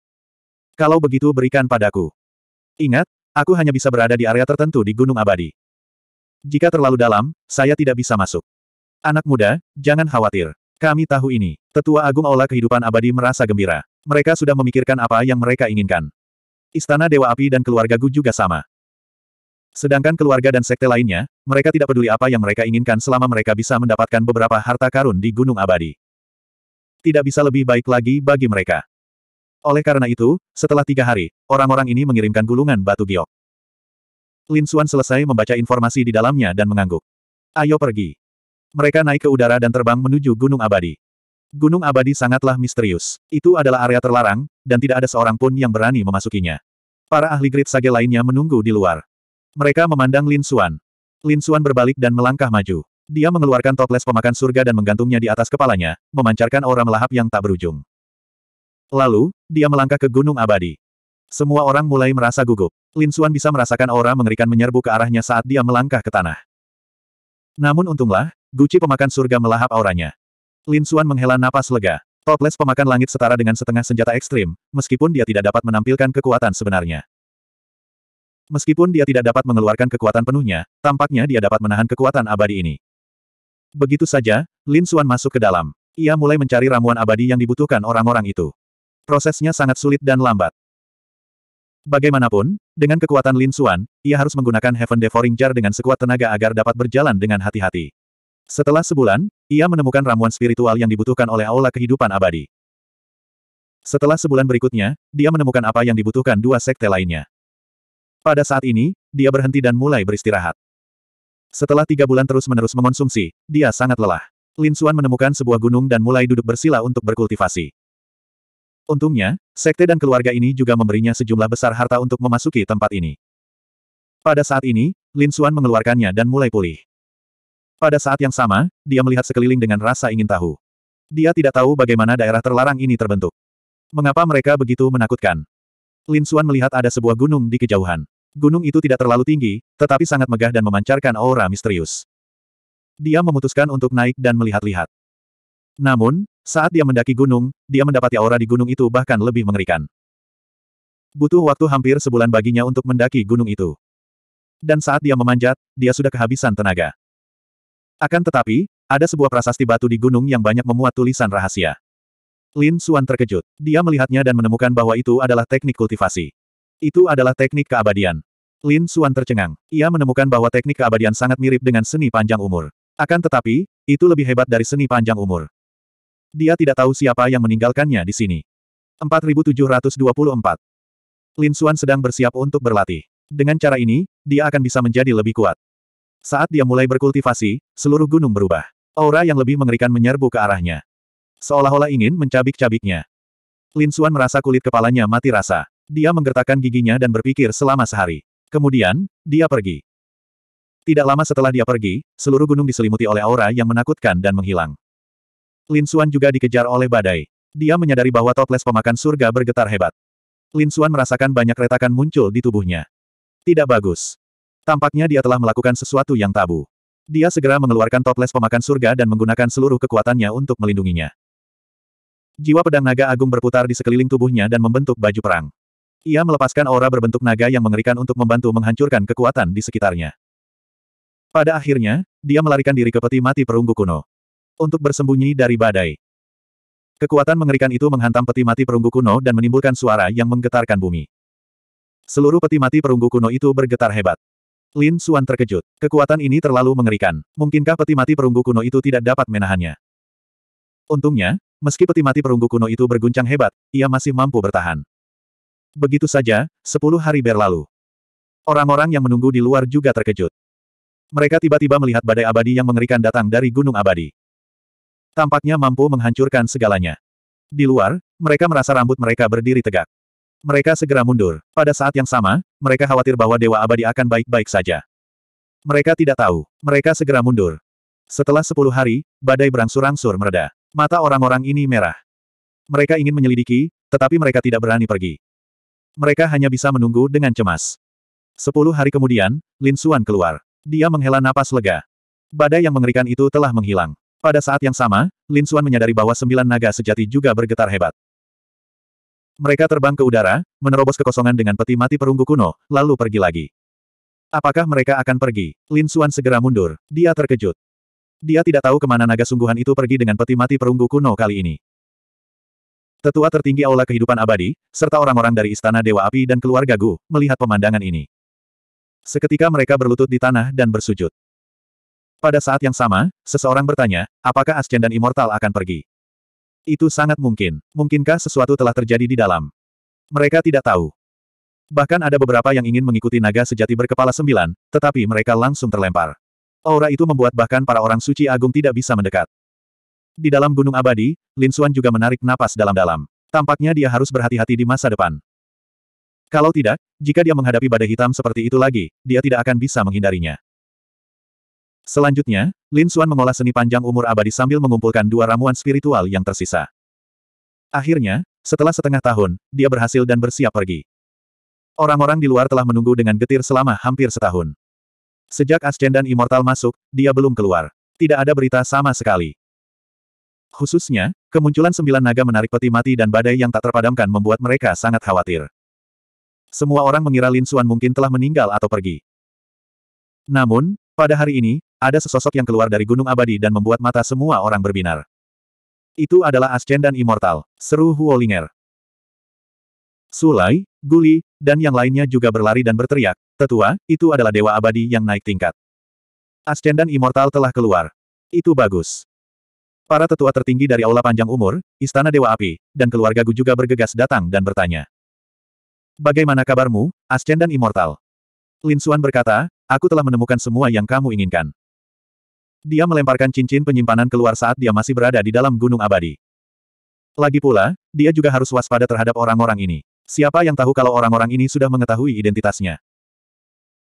Kalau begitu berikan padaku. Ingat, aku hanya bisa berada di area tertentu di Gunung Abadi. Jika terlalu dalam, saya tidak bisa masuk. Anak muda, jangan khawatir. Kami tahu ini. Tetua Agung Aula Kehidupan Abadi merasa gembira. Mereka sudah memikirkan apa yang mereka inginkan. Istana Dewa Api dan keluarga Gu juga sama. Sedangkan keluarga dan sekte lainnya, mereka tidak peduli apa yang mereka inginkan selama mereka bisa mendapatkan beberapa harta karun di Gunung Abadi tidak bisa lebih baik lagi bagi mereka. Oleh karena itu, setelah tiga hari, orang-orang ini mengirimkan gulungan batu giok. Lin Xuan selesai membaca informasi di dalamnya dan mengangguk. Ayo pergi. Mereka naik ke udara dan terbang menuju Gunung Abadi. Gunung Abadi sangatlah misterius. Itu adalah area terlarang, dan tidak ada seorang pun yang berani memasukinya. Para ahli grid sage lainnya menunggu di luar. Mereka memandang Lin Xuan. Lin Xuan berbalik dan melangkah maju. Dia mengeluarkan toples pemakan surga dan menggantungnya di atas kepalanya, memancarkan aura melahap yang tak berujung. Lalu, dia melangkah ke Gunung Abadi. Semua orang mulai merasa gugup. Lin Xuan bisa merasakan aura mengerikan menyerbu ke arahnya saat dia melangkah ke tanah. Namun untunglah, guci pemakan surga melahap auranya. Lin Xuan menghela napas lega. Toples pemakan langit setara dengan setengah senjata ekstrim, meskipun dia tidak dapat menampilkan kekuatan sebenarnya. Meskipun dia tidak dapat mengeluarkan kekuatan penuhnya, tampaknya dia dapat menahan kekuatan abadi ini. Begitu saja, Lin Suan masuk ke dalam. Ia mulai mencari ramuan abadi yang dibutuhkan orang-orang itu. Prosesnya sangat sulit dan lambat. Bagaimanapun, dengan kekuatan Lin Suan, ia harus menggunakan Heaven Devouring Jar dengan sekuat tenaga agar dapat berjalan dengan hati-hati. Setelah sebulan, ia menemukan ramuan spiritual yang dibutuhkan oleh Aula Kehidupan Abadi. Setelah sebulan berikutnya, dia menemukan apa yang dibutuhkan dua sekte lainnya. Pada saat ini, dia berhenti dan mulai beristirahat. Setelah tiga bulan terus-menerus mengonsumsi, dia sangat lelah. Lin Xuan menemukan sebuah gunung dan mulai duduk bersila untuk berkultivasi. Untungnya, sekte dan keluarga ini juga memberinya sejumlah besar harta untuk memasuki tempat ini. Pada saat ini, Lin Xuan mengeluarkannya dan mulai pulih. Pada saat yang sama, dia melihat sekeliling dengan rasa ingin tahu. Dia tidak tahu bagaimana daerah terlarang ini terbentuk. Mengapa mereka begitu menakutkan? Lin Xuan melihat ada sebuah gunung di kejauhan. Gunung itu tidak terlalu tinggi, tetapi sangat megah dan memancarkan aura misterius. Dia memutuskan untuk naik dan melihat-lihat. Namun, saat dia mendaki gunung, dia mendapati aura di gunung itu bahkan lebih mengerikan. Butuh waktu hampir sebulan baginya untuk mendaki gunung itu. Dan saat dia memanjat, dia sudah kehabisan tenaga. Akan tetapi, ada sebuah prasasti batu di gunung yang banyak memuat tulisan rahasia. Lin Suan terkejut. Dia melihatnya dan menemukan bahwa itu adalah teknik kultivasi. Itu adalah teknik keabadian. Lin Suan tercengang. Ia menemukan bahwa teknik keabadian sangat mirip dengan seni panjang umur. Akan tetapi, itu lebih hebat dari seni panjang umur. Dia tidak tahu siapa yang meninggalkannya di sini. 4724 Lin Suan sedang bersiap untuk berlatih. Dengan cara ini, dia akan bisa menjadi lebih kuat. Saat dia mulai berkultivasi, seluruh gunung berubah. Aura yang lebih mengerikan menyerbu ke arahnya. Seolah-olah ingin mencabik-cabiknya. Lin Suan merasa kulit kepalanya mati rasa. Dia menggertakkan giginya dan berpikir selama sehari. Kemudian, dia pergi. Tidak lama setelah dia pergi, seluruh gunung diselimuti oleh aura yang menakutkan dan menghilang. Lin Xuan juga dikejar oleh badai. Dia menyadari bahwa toples pemakan surga bergetar hebat. Lin Xuan merasakan banyak retakan muncul di tubuhnya. Tidak bagus. Tampaknya dia telah melakukan sesuatu yang tabu. Dia segera mengeluarkan toples pemakan surga dan menggunakan seluruh kekuatannya untuk melindunginya. Jiwa pedang naga agung berputar di sekeliling tubuhnya dan membentuk baju perang. Ia melepaskan aura berbentuk naga yang mengerikan untuk membantu menghancurkan kekuatan di sekitarnya. Pada akhirnya, dia melarikan diri ke peti mati perunggu kuno. Untuk bersembunyi dari badai. Kekuatan mengerikan itu menghantam peti mati perunggu kuno dan menimbulkan suara yang menggetarkan bumi. Seluruh peti mati perunggu kuno itu bergetar hebat. Lin Suan terkejut. Kekuatan ini terlalu mengerikan. Mungkinkah peti mati perunggu kuno itu tidak dapat menahannya? Untungnya, meski peti mati perunggu kuno itu berguncang hebat, ia masih mampu bertahan. Begitu saja, sepuluh hari berlalu. Orang-orang yang menunggu di luar juga terkejut. Mereka tiba-tiba melihat badai abadi yang mengerikan datang dari Gunung Abadi. Tampaknya mampu menghancurkan segalanya. Di luar, mereka merasa rambut mereka berdiri tegak. Mereka segera mundur. Pada saat yang sama, mereka khawatir bahwa Dewa Abadi akan baik-baik saja. Mereka tidak tahu. Mereka segera mundur. Setelah sepuluh hari, badai berangsur-angsur mereda. Mata orang-orang ini merah. Mereka ingin menyelidiki, tetapi mereka tidak berani pergi. Mereka hanya bisa menunggu dengan cemas. Sepuluh hari kemudian, Lin Xuan keluar. Dia menghela napas lega. Badai yang mengerikan itu telah menghilang. Pada saat yang sama, Lin Xuan menyadari bahwa sembilan naga sejati juga bergetar hebat. Mereka terbang ke udara, menerobos kekosongan dengan peti mati perunggu kuno, lalu pergi lagi. Apakah mereka akan pergi? Lin Xuan segera mundur. Dia terkejut. Dia tidak tahu kemana naga sungguhan itu pergi dengan peti mati perunggu kuno kali ini. Tetua tertinggi Aula Kehidupan Abadi, serta orang-orang dari Istana Dewa Api dan keluarga Gu, melihat pemandangan ini. Seketika mereka berlutut di tanah dan bersujud. Pada saat yang sama, seseorang bertanya, apakah Ascen dan Immortal akan pergi? Itu sangat mungkin. Mungkinkah sesuatu telah terjadi di dalam? Mereka tidak tahu. Bahkan ada beberapa yang ingin mengikuti naga sejati berkepala sembilan, tetapi mereka langsung terlempar. Aura itu membuat bahkan para orang suci agung tidak bisa mendekat. Di dalam Gunung Abadi, Lin Xuan juga menarik napas dalam-dalam. Tampaknya dia harus berhati-hati di masa depan. Kalau tidak, jika dia menghadapi badai hitam seperti itu lagi, dia tidak akan bisa menghindarinya. Selanjutnya, Lin Xuan mengolah seni panjang umur abadi sambil mengumpulkan dua ramuan spiritual yang tersisa. Akhirnya, setelah setengah tahun, dia berhasil dan bersiap pergi. Orang-orang di luar telah menunggu dengan getir selama hampir setahun. Sejak Ascendan Immortal masuk, dia belum keluar. Tidak ada berita sama sekali. Khususnya, kemunculan sembilan naga menarik peti mati dan badai yang tak terpadamkan membuat mereka sangat khawatir. Semua orang mengira Lin Suan mungkin telah meninggal atau pergi. Namun, pada hari ini, ada sesosok yang keluar dari Gunung Abadi dan membuat mata semua orang berbinar. Itu adalah Ascendant Immortal, seru Huolinger. Sulai, Guli, dan yang lainnya juga berlari dan berteriak, tetua, itu adalah Dewa Abadi yang naik tingkat. Ascendant Immortal telah keluar. Itu bagus. Para tetua tertinggi dari Aula Panjang Umur, Istana Dewa Api, dan keluarga Gu juga bergegas datang dan bertanya. Bagaimana kabarmu, Ascen dan Immortal? Lin Suan berkata, aku telah menemukan semua yang kamu inginkan. Dia melemparkan cincin penyimpanan keluar saat dia masih berada di dalam gunung abadi. Lagi pula, dia juga harus waspada terhadap orang-orang ini. Siapa yang tahu kalau orang-orang ini sudah mengetahui identitasnya?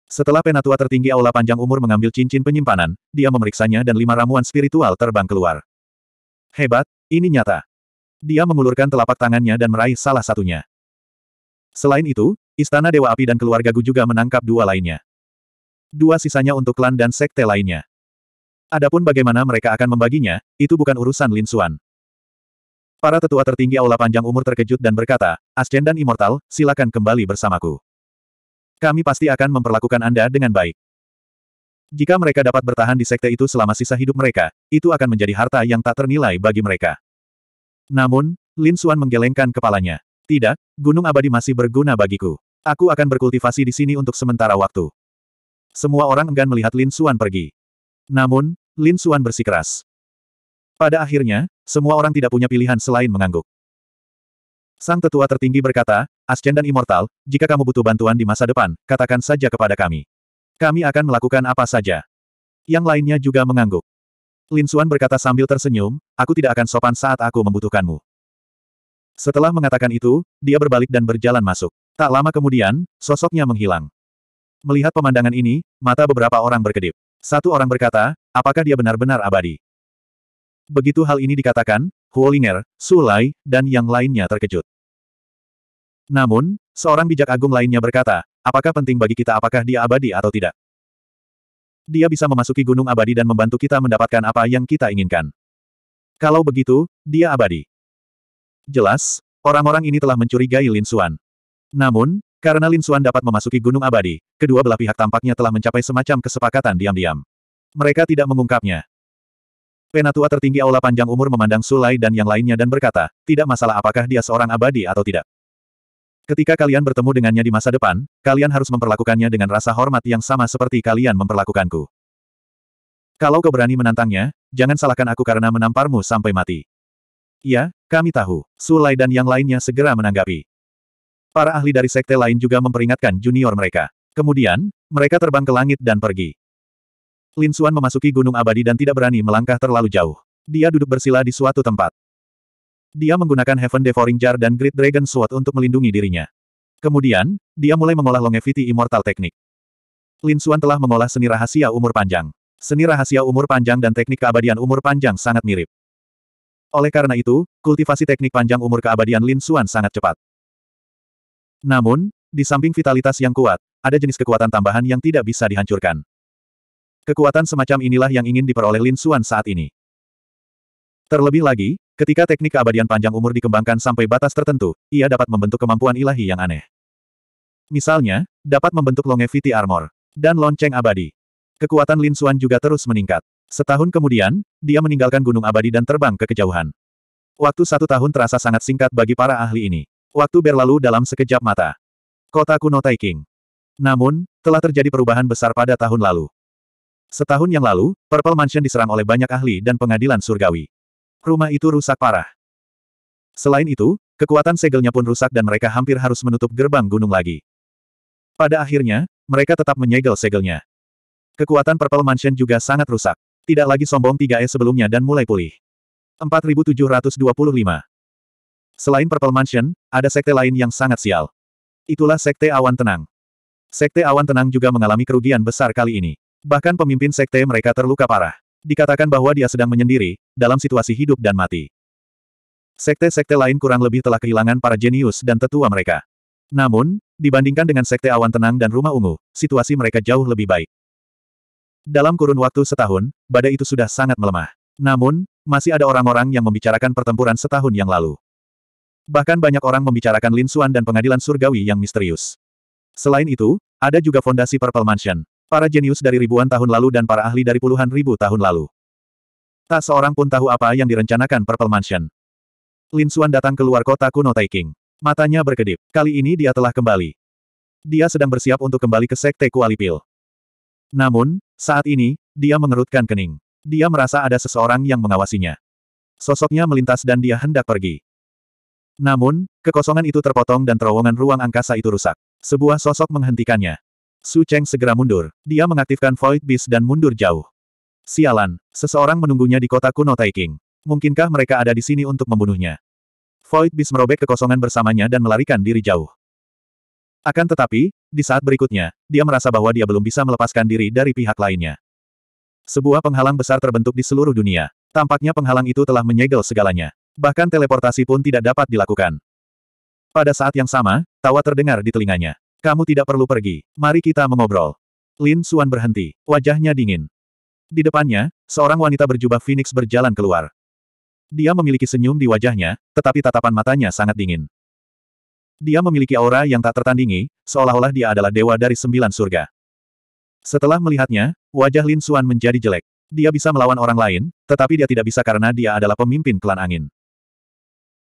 Setelah penatua tertinggi Aula Panjang Umur mengambil cincin penyimpanan, dia memeriksanya dan lima ramuan spiritual terbang keluar. Hebat, ini nyata. Dia mengulurkan telapak tangannya dan meraih salah satunya. Selain itu, Istana Dewa Api dan keluarga Gu juga menangkap dua lainnya. Dua sisanya untuk klan dan sekte lainnya. Adapun bagaimana mereka akan membaginya, itu bukan urusan Lin Xuan. Para tetua tertinggi Aula Panjang Umur terkejut dan berkata, Ascendant Immortal, silakan kembali bersamaku. Kami pasti akan memperlakukan Anda dengan baik. Jika mereka dapat bertahan di sekte itu selama sisa hidup mereka, itu akan menjadi harta yang tak ternilai bagi mereka. Namun, Lin Xuan menggelengkan kepalanya. Tidak, Gunung Abadi masih berguna bagiku. Aku akan berkultivasi di sini untuk sementara waktu. Semua orang enggan melihat Lin Xuan pergi. Namun, Lin Xuan bersikeras. Pada akhirnya, semua orang tidak punya pilihan selain mengangguk. Sang tetua tertinggi berkata, Ascendan Immortal, jika kamu butuh bantuan di masa depan, katakan saja kepada kami. Kami akan melakukan apa saja. Yang lainnya juga mengangguk. Lin Suan berkata sambil tersenyum, aku tidak akan sopan saat aku membutuhkanmu. Setelah mengatakan itu, dia berbalik dan berjalan masuk. Tak lama kemudian, sosoknya menghilang. Melihat pemandangan ini, mata beberapa orang berkedip. Satu orang berkata, apakah dia benar-benar abadi? Begitu hal ini dikatakan, Huolinger, Sulai, dan yang lainnya terkejut. Namun, seorang bijak agung lainnya berkata, Apakah penting bagi kita apakah dia abadi atau tidak? Dia bisa memasuki gunung abadi dan membantu kita mendapatkan apa yang kita inginkan. Kalau begitu, dia abadi. Jelas, orang-orang ini telah mencurigai Lin Xuan. Namun, karena Lin Xuan dapat memasuki gunung abadi, kedua belah pihak tampaknya telah mencapai semacam kesepakatan diam-diam. Mereka tidak mengungkapnya. Penatua tertinggi Aula Panjang Umur memandang Sulai dan yang lainnya dan berkata, tidak masalah apakah dia seorang abadi atau tidak. Ketika kalian bertemu dengannya di masa depan, kalian harus memperlakukannya dengan rasa hormat yang sama seperti kalian memperlakukanku. Kalau kau berani menantangnya, jangan salahkan aku karena menamparmu sampai mati. Ya, kami tahu. Sulai dan yang lainnya segera menanggapi. Para ahli dari sekte lain juga memperingatkan junior mereka. Kemudian, mereka terbang ke langit dan pergi. Lin Suan memasuki gunung abadi dan tidak berani melangkah terlalu jauh. Dia duduk bersila di suatu tempat. Dia menggunakan Heaven Devouring Jar dan Great Dragon Sword untuk melindungi dirinya. Kemudian, dia mulai mengolah Longevity Immortal Teknik. Lin Xuan telah mengolah seni rahasia umur panjang. Seni rahasia umur panjang dan teknik keabadian umur panjang sangat mirip. Oleh karena itu, kultivasi teknik panjang umur keabadian Lin Xuan sangat cepat. Namun, di samping vitalitas yang kuat, ada jenis kekuatan tambahan yang tidak bisa dihancurkan. Kekuatan semacam inilah yang ingin diperoleh Lin Xuan saat ini. Terlebih lagi, Ketika teknik keabadian panjang umur dikembangkan sampai batas tertentu, ia dapat membentuk kemampuan ilahi yang aneh. Misalnya, dapat membentuk longevity armor dan lonceng abadi. Kekuatan Lin Xuan juga terus meningkat. Setahun kemudian, dia meninggalkan Gunung Abadi dan terbang ke kejauhan. Waktu satu tahun terasa sangat singkat bagi para ahli ini. Waktu berlalu dalam sekejap mata. Kota kuno Taiking. Namun, telah terjadi perubahan besar pada tahun lalu. Setahun yang lalu, Purple Mansion diserang oleh banyak ahli dan pengadilan surgawi. Rumah itu rusak parah. Selain itu, kekuatan segelnya pun rusak dan mereka hampir harus menutup gerbang gunung lagi. Pada akhirnya, mereka tetap menyegel segelnya. Kekuatan Purple Mansion juga sangat rusak. Tidak lagi sombong 3E sebelumnya dan mulai pulih. 4725 Selain Purple Mansion, ada sekte lain yang sangat sial. Itulah Sekte Awan Tenang. Sekte Awan Tenang juga mengalami kerugian besar kali ini. Bahkan pemimpin sekte mereka terluka parah. Dikatakan bahwa dia sedang menyendiri, dalam situasi hidup dan mati. Sekte-sekte lain kurang lebih telah kehilangan para jenius dan tetua mereka. Namun, dibandingkan dengan sekte awan tenang dan rumah ungu, situasi mereka jauh lebih baik. Dalam kurun waktu setahun, badai itu sudah sangat melemah. Namun, masih ada orang-orang yang membicarakan pertempuran setahun yang lalu. Bahkan banyak orang membicarakan Lin Suan dan pengadilan surgawi yang misterius. Selain itu, ada juga fondasi Purple Mansion, Para jenius dari ribuan tahun lalu dan para ahli dari puluhan ribu tahun lalu. Tak seorang pun tahu apa yang direncanakan Purple Mansion. Lin Xuan datang luar kota kuno Taiking. Matanya berkedip. Kali ini dia telah kembali. Dia sedang bersiap untuk kembali ke Sekte Kualipil. Namun, saat ini, dia mengerutkan kening. Dia merasa ada seseorang yang mengawasinya. Sosoknya melintas dan dia hendak pergi. Namun, kekosongan itu terpotong dan terowongan ruang angkasa itu rusak. Sebuah sosok menghentikannya. Su Cheng segera mundur. Dia mengaktifkan Void Beast dan mundur jauh. Sialan, seseorang menunggunya di kota kuno Taiking. Mungkinkah mereka ada di sini untuk membunuhnya? Void Beast merobek kekosongan bersamanya dan melarikan diri jauh. Akan tetapi, di saat berikutnya, dia merasa bahwa dia belum bisa melepaskan diri dari pihak lainnya. Sebuah penghalang besar terbentuk di seluruh dunia. Tampaknya penghalang itu telah menyegel segalanya. Bahkan teleportasi pun tidak dapat dilakukan. Pada saat yang sama, tawa terdengar di telinganya. Kamu tidak perlu pergi. Mari kita mengobrol. Lin Suan berhenti. Wajahnya dingin. Di depannya, seorang wanita berjubah Phoenix berjalan keluar. Dia memiliki senyum di wajahnya, tetapi tatapan matanya sangat dingin. Dia memiliki aura yang tak tertandingi, seolah-olah dia adalah dewa dari sembilan surga. Setelah melihatnya, wajah Lin Suan menjadi jelek. Dia bisa melawan orang lain, tetapi dia tidak bisa karena dia adalah pemimpin klan angin.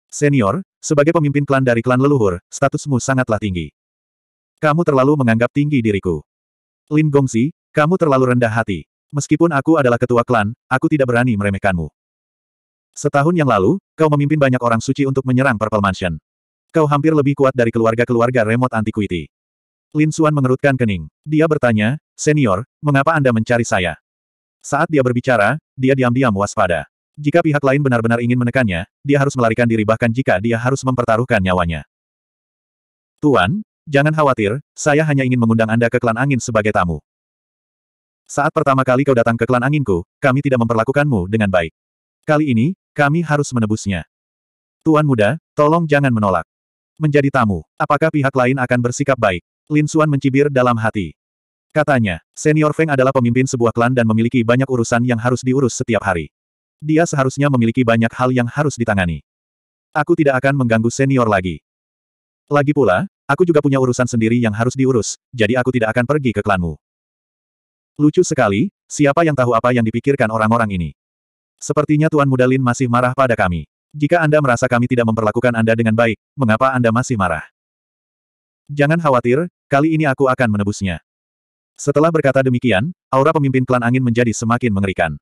Senior, sebagai pemimpin klan dari klan leluhur, statusmu sangatlah tinggi. Kamu terlalu menganggap tinggi diriku. Lin Gongsi, kamu terlalu rendah hati. Meskipun aku adalah ketua klan, aku tidak berani meremehkanmu. Setahun yang lalu, kau memimpin banyak orang suci untuk menyerang Purple Mansion. Kau hampir lebih kuat dari keluarga-keluarga remote antiquity. Lin Xuan mengerutkan kening. Dia bertanya, Senior, mengapa Anda mencari saya? Saat dia berbicara, dia diam-diam waspada. Jika pihak lain benar-benar ingin menekannya, dia harus melarikan diri bahkan jika dia harus mempertaruhkan nyawanya. Tuan, Jangan khawatir, saya hanya ingin mengundang Anda ke klan angin sebagai tamu. Saat pertama kali kau datang ke klan anginku, kami tidak memperlakukanmu dengan baik. Kali ini, kami harus menebusnya. Tuan muda, tolong jangan menolak. Menjadi tamu, apakah pihak lain akan bersikap baik? Lin Xuan mencibir dalam hati. Katanya, Senior Feng adalah pemimpin sebuah klan dan memiliki banyak urusan yang harus diurus setiap hari. Dia seharusnya memiliki banyak hal yang harus ditangani. Aku tidak akan mengganggu senior lagi. Lagi pula, Aku juga punya urusan sendiri yang harus diurus, jadi aku tidak akan pergi ke klanmu. Lucu sekali, siapa yang tahu apa yang dipikirkan orang-orang ini. Sepertinya Tuan Mudalin masih marah pada kami. Jika Anda merasa kami tidak memperlakukan Anda dengan baik, mengapa Anda masih marah? Jangan khawatir, kali ini aku akan menebusnya. Setelah berkata demikian, aura pemimpin klan angin menjadi semakin mengerikan.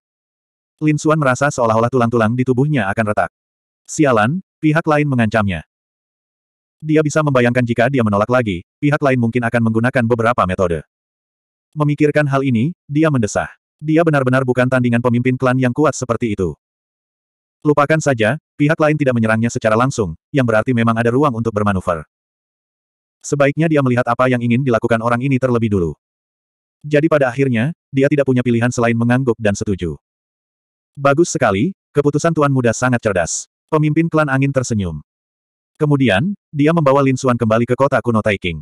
Lin Xuan merasa seolah-olah tulang-tulang di tubuhnya akan retak. Sialan, pihak lain mengancamnya. Dia bisa membayangkan jika dia menolak lagi, pihak lain mungkin akan menggunakan beberapa metode. Memikirkan hal ini, dia mendesah. Dia benar-benar bukan tandingan pemimpin klan yang kuat seperti itu. Lupakan saja, pihak lain tidak menyerangnya secara langsung, yang berarti memang ada ruang untuk bermanuver. Sebaiknya dia melihat apa yang ingin dilakukan orang ini terlebih dulu. Jadi pada akhirnya, dia tidak punya pilihan selain mengangguk dan setuju. Bagus sekali, keputusan Tuan Muda sangat cerdas. Pemimpin klan angin tersenyum. Kemudian, dia membawa Lin Xuan kembali ke kota kuno Taiking.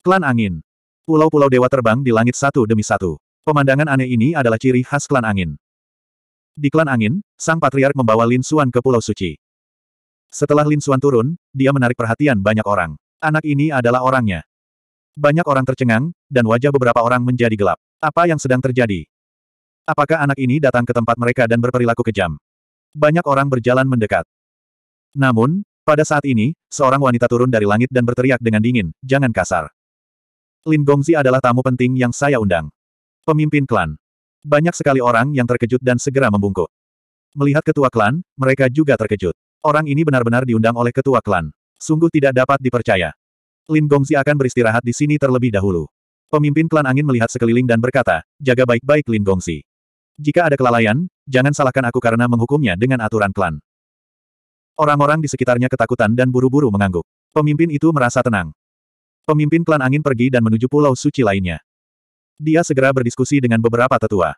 Klan Angin. Pulau-pulau dewa terbang di langit satu demi satu. Pemandangan aneh ini adalah ciri khas Klan Angin. Di Klan Angin, Sang Patriark membawa Lin Xuan ke Pulau Suci. Setelah Lin Xuan turun, dia menarik perhatian banyak orang. Anak ini adalah orangnya. Banyak orang tercengang, dan wajah beberapa orang menjadi gelap. Apa yang sedang terjadi? Apakah anak ini datang ke tempat mereka dan berperilaku kejam? Banyak orang berjalan mendekat. Namun, pada saat ini, seorang wanita turun dari langit dan berteriak dengan dingin, jangan kasar. Lin Gongzi adalah tamu penting yang saya undang. Pemimpin klan. Banyak sekali orang yang terkejut dan segera membungkuk. Melihat ketua klan, mereka juga terkejut. Orang ini benar-benar diundang oleh ketua klan. Sungguh tidak dapat dipercaya. Lin Gongzi akan beristirahat di sini terlebih dahulu. Pemimpin klan angin melihat sekeliling dan berkata, jaga baik-baik Lin Gongzi. Jika ada kelalaian, jangan salahkan aku karena menghukumnya dengan aturan klan. Orang-orang di sekitarnya ketakutan dan buru-buru mengangguk. Pemimpin itu merasa tenang. Pemimpin klan angin pergi dan menuju pulau suci lainnya. Dia segera berdiskusi dengan beberapa tetua.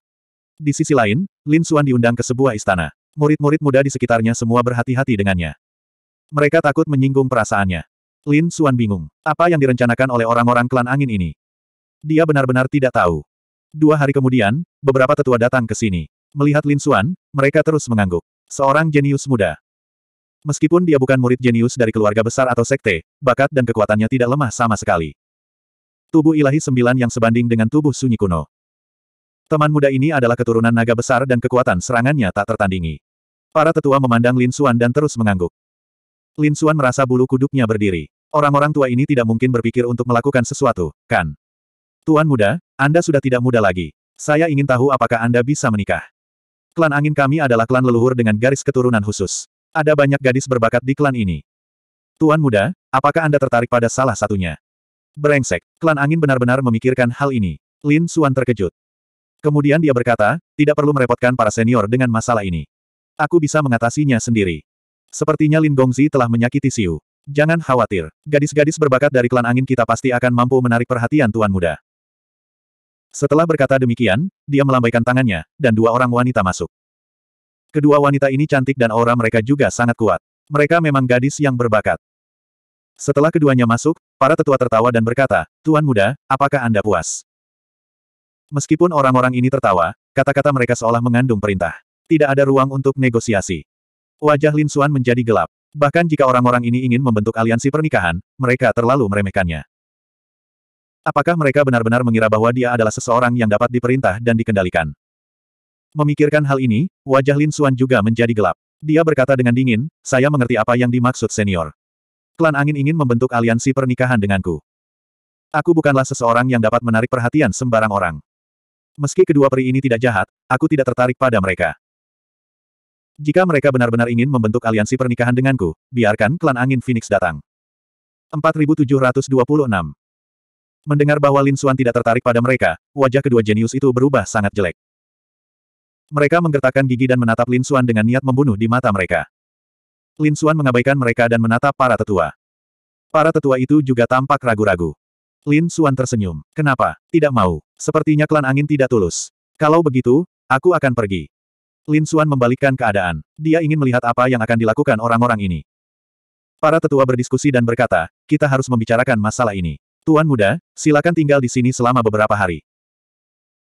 Di sisi lain, Lin Xuan diundang ke sebuah istana. Murid-murid muda di sekitarnya semua berhati-hati dengannya. Mereka takut menyinggung perasaannya. Lin Xuan bingung. Apa yang direncanakan oleh orang-orang klan angin ini? Dia benar-benar tidak tahu. Dua hari kemudian, beberapa tetua datang ke sini. Melihat Lin Xuan, mereka terus mengangguk. Seorang jenius muda. Meskipun dia bukan murid jenius dari keluarga besar atau sekte, bakat dan kekuatannya tidak lemah sama sekali. Tubuh ilahi sembilan yang sebanding dengan tubuh sunyi kuno. Teman muda ini adalah keturunan naga besar dan kekuatan serangannya tak tertandingi. Para tetua memandang Lin Suan dan terus mengangguk. Lin Suan merasa bulu kuduknya berdiri. Orang-orang tua ini tidak mungkin berpikir untuk melakukan sesuatu, kan? Tuan muda, Anda sudah tidak muda lagi. Saya ingin tahu apakah Anda bisa menikah. Klan angin kami adalah klan leluhur dengan garis keturunan khusus. Ada banyak gadis berbakat di klan ini. Tuan muda, apakah Anda tertarik pada salah satunya? Berengsek, klan angin benar-benar memikirkan hal ini. Lin Suan terkejut. Kemudian dia berkata, tidak perlu merepotkan para senior dengan masalah ini. Aku bisa mengatasinya sendiri. Sepertinya Lin Gongzi telah menyakiti Siu. Jangan khawatir, gadis-gadis berbakat dari klan angin kita pasti akan mampu menarik perhatian tuan muda. Setelah berkata demikian, dia melambaikan tangannya, dan dua orang wanita masuk. Kedua wanita ini cantik dan aura mereka juga sangat kuat. Mereka memang gadis yang berbakat. Setelah keduanya masuk, para tetua tertawa dan berkata, Tuan muda, apakah Anda puas? Meskipun orang-orang ini tertawa, kata-kata mereka seolah mengandung perintah. Tidak ada ruang untuk negosiasi. Wajah Lin Xuan menjadi gelap. Bahkan jika orang-orang ini ingin membentuk aliansi pernikahan, mereka terlalu meremehkannya. Apakah mereka benar-benar mengira bahwa dia adalah seseorang yang dapat diperintah dan dikendalikan? Memikirkan hal ini, wajah Lin Xuan juga menjadi gelap. Dia berkata dengan dingin, saya mengerti apa yang dimaksud senior. Klan Angin ingin membentuk aliansi pernikahan denganku. Aku bukanlah seseorang yang dapat menarik perhatian sembarang orang. Meski kedua peri ini tidak jahat, aku tidak tertarik pada mereka. Jika mereka benar-benar ingin membentuk aliansi pernikahan denganku, biarkan klan angin Phoenix datang. 4726 Mendengar bahwa Lin Xuan tidak tertarik pada mereka, wajah kedua jenius itu berubah sangat jelek. Mereka menggertakkan gigi dan menatap Lin Xuan dengan niat membunuh di mata mereka. Lin Xuan mengabaikan mereka dan menatap para tetua. Para tetua itu juga tampak ragu-ragu. Lin Xuan tersenyum. Kenapa? Tidak mau. Sepertinya klan angin tidak tulus. Kalau begitu, aku akan pergi. Lin Xuan membalikkan keadaan. Dia ingin melihat apa yang akan dilakukan orang-orang ini. Para tetua berdiskusi dan berkata, kita harus membicarakan masalah ini. Tuan muda, silakan tinggal di sini selama beberapa hari.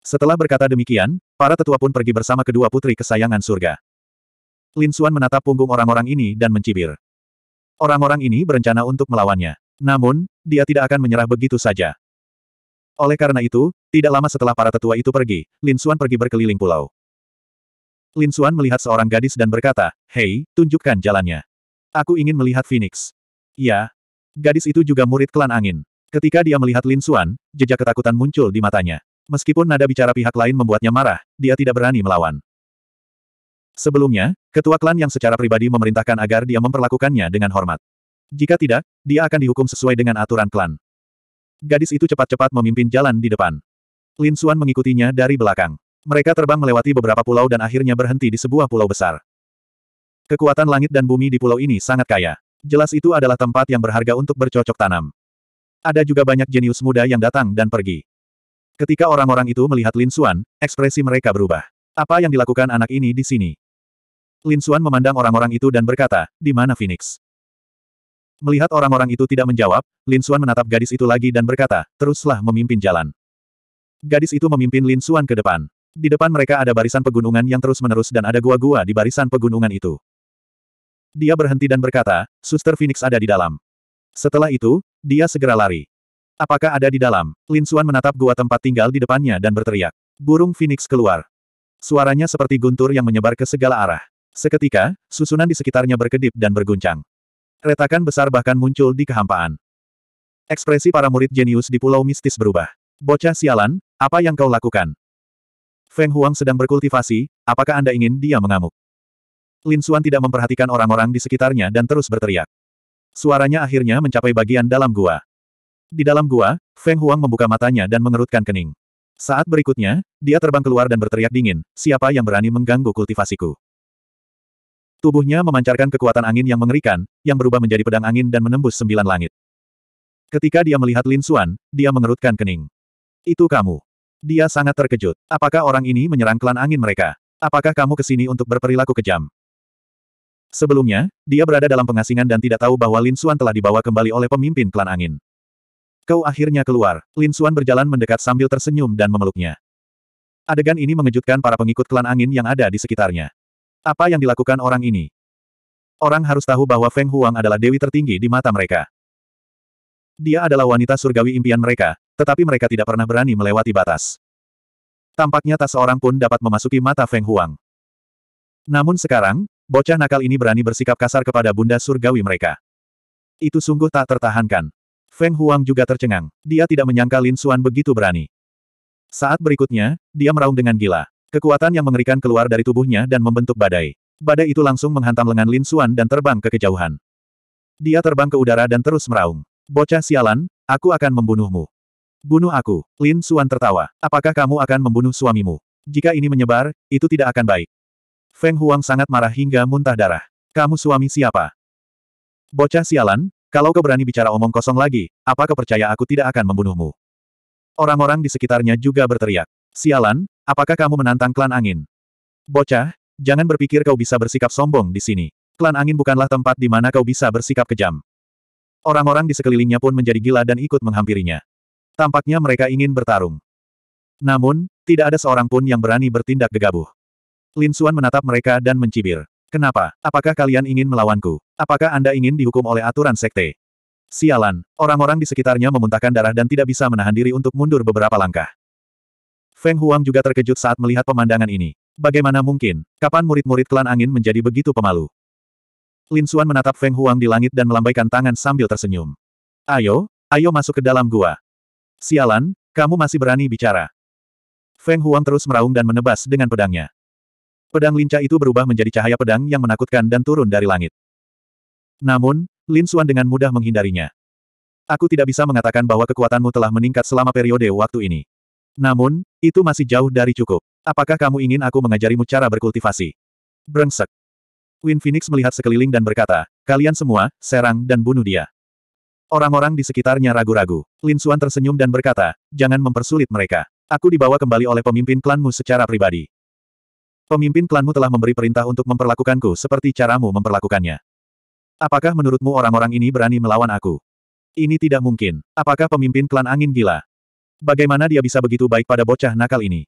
Setelah berkata demikian, para tetua pun pergi bersama kedua putri kesayangan surga. Lin Xuan menatap punggung orang-orang ini dan mencibir. Orang-orang ini berencana untuk melawannya. Namun, dia tidak akan menyerah begitu saja. Oleh karena itu, tidak lama setelah para tetua itu pergi, Lin Xuan pergi berkeliling pulau. Lin Xuan melihat seorang gadis dan berkata, Hei, tunjukkan jalannya. Aku ingin melihat Phoenix. Ya. Gadis itu juga murid klan angin. Ketika dia melihat Lin Xuan, jejak ketakutan muncul di matanya. Meskipun nada bicara pihak lain membuatnya marah, dia tidak berani melawan. Sebelumnya, ketua klan yang secara pribadi memerintahkan agar dia memperlakukannya dengan hormat. Jika tidak, dia akan dihukum sesuai dengan aturan klan. Gadis itu cepat-cepat memimpin jalan di depan. Lin Xuan mengikutinya dari belakang. Mereka terbang melewati beberapa pulau dan akhirnya berhenti di sebuah pulau besar. Kekuatan langit dan bumi di pulau ini sangat kaya. Jelas itu adalah tempat yang berharga untuk bercocok tanam. Ada juga banyak jenius muda yang datang dan pergi. Ketika orang-orang itu melihat Lin Xuan, ekspresi mereka berubah. Apa yang dilakukan anak ini di sini? Lin Xuan memandang orang-orang itu dan berkata, di mana Phoenix? Melihat orang-orang itu tidak menjawab, Lin Xuan menatap gadis itu lagi dan berkata, teruslah memimpin jalan. Gadis itu memimpin Lin Xuan ke depan. Di depan mereka ada barisan pegunungan yang terus-menerus dan ada gua-gua di barisan pegunungan itu. Dia berhenti dan berkata, Suster Phoenix ada di dalam. Setelah itu, dia segera lari. Apakah ada di dalam? Lin Suan menatap gua tempat tinggal di depannya dan berteriak. Burung Phoenix keluar. Suaranya seperti guntur yang menyebar ke segala arah. Seketika, susunan di sekitarnya berkedip dan berguncang. Retakan besar bahkan muncul di kehampaan. Ekspresi para murid jenius di pulau mistis berubah. Bocah sialan, apa yang kau lakukan? Feng Huang sedang berkultivasi, apakah Anda ingin dia mengamuk? Lin Suan tidak memperhatikan orang-orang di sekitarnya dan terus berteriak. Suaranya akhirnya mencapai bagian dalam gua. Di dalam gua, Feng Huang membuka matanya dan mengerutkan kening. Saat berikutnya, dia terbang keluar dan berteriak dingin, siapa yang berani mengganggu kultivasiku. Tubuhnya memancarkan kekuatan angin yang mengerikan, yang berubah menjadi pedang angin dan menembus sembilan langit. Ketika dia melihat Lin Xuan, dia mengerutkan kening. Itu kamu. Dia sangat terkejut. Apakah orang ini menyerang klan angin mereka? Apakah kamu kesini untuk berperilaku kejam? Sebelumnya, dia berada dalam pengasingan dan tidak tahu bahwa Lin Xuan telah dibawa kembali oleh pemimpin klan angin. Kau akhirnya keluar. Lin Suan berjalan mendekat sambil tersenyum dan memeluknya. Adegan ini mengejutkan para pengikut klan angin yang ada di sekitarnya. Apa yang dilakukan orang ini? Orang harus tahu bahwa Feng Huang adalah dewi tertinggi di mata mereka. Dia adalah wanita surgawi impian mereka, tetapi mereka tidak pernah berani melewati batas. Tampaknya tak seorang pun dapat memasuki mata Feng Huang. Namun sekarang, bocah nakal ini berani bersikap kasar kepada bunda surgawi mereka. Itu sungguh tak tertahankan. Feng Huang juga tercengang. Dia tidak menyangka Lin Xuan begitu berani. Saat berikutnya, dia meraung dengan gila. Kekuatan yang mengerikan keluar dari tubuhnya dan membentuk badai. Badai itu langsung menghantam lengan Lin Xuan dan terbang ke kejauhan. Dia terbang ke udara dan terus meraung. Bocah sialan, aku akan membunuhmu. Bunuh aku, Lin Xuan tertawa. Apakah kamu akan membunuh suamimu? Jika ini menyebar, itu tidak akan baik. Feng Huang sangat marah hingga muntah darah. Kamu suami siapa? Bocah sialan, kalau kau berani bicara omong kosong lagi, apa kau percaya aku tidak akan membunuhmu? Orang-orang di sekitarnya juga berteriak. Sialan, apakah kamu menantang klan angin? Bocah, jangan berpikir kau bisa bersikap sombong di sini. Klan angin bukanlah tempat di mana kau bisa bersikap kejam. Orang-orang di sekelilingnya pun menjadi gila dan ikut menghampirinya. Tampaknya mereka ingin bertarung. Namun, tidak ada seorang pun yang berani bertindak gegabah. Lin Suan menatap mereka dan mencibir. Kenapa? Apakah kalian ingin melawanku? Apakah Anda ingin dihukum oleh aturan sekte? Sialan, orang-orang di sekitarnya memuntahkan darah dan tidak bisa menahan diri untuk mundur beberapa langkah. Feng Huang juga terkejut saat melihat pemandangan ini. Bagaimana mungkin, kapan murid-murid klan angin menjadi begitu pemalu? Lin Xuan menatap Feng Huang di langit dan melambaikan tangan sambil tersenyum. Ayo, ayo masuk ke dalam gua. Sialan, kamu masih berani bicara. Feng Huang terus meraung dan menebas dengan pedangnya. Pedang lincah itu berubah menjadi cahaya pedang yang menakutkan dan turun dari langit. Namun, Lin Xuan dengan mudah menghindarinya. Aku tidak bisa mengatakan bahwa kekuatanmu telah meningkat selama periode waktu ini. Namun, itu masih jauh dari cukup. Apakah kamu ingin aku mengajarimu cara berkultivasi? Brengsek. Win Phoenix melihat sekeliling dan berkata, kalian semua, serang dan bunuh dia. Orang-orang di sekitarnya ragu-ragu. Lin Xuan tersenyum dan berkata, jangan mempersulit mereka. Aku dibawa kembali oleh pemimpin klanmu secara pribadi. Pemimpin klanmu telah memberi perintah untuk memperlakukanku seperti caramu memperlakukannya. Apakah menurutmu orang-orang ini berani melawan aku? Ini tidak mungkin. Apakah pemimpin klan angin gila? Bagaimana dia bisa begitu baik pada bocah nakal ini?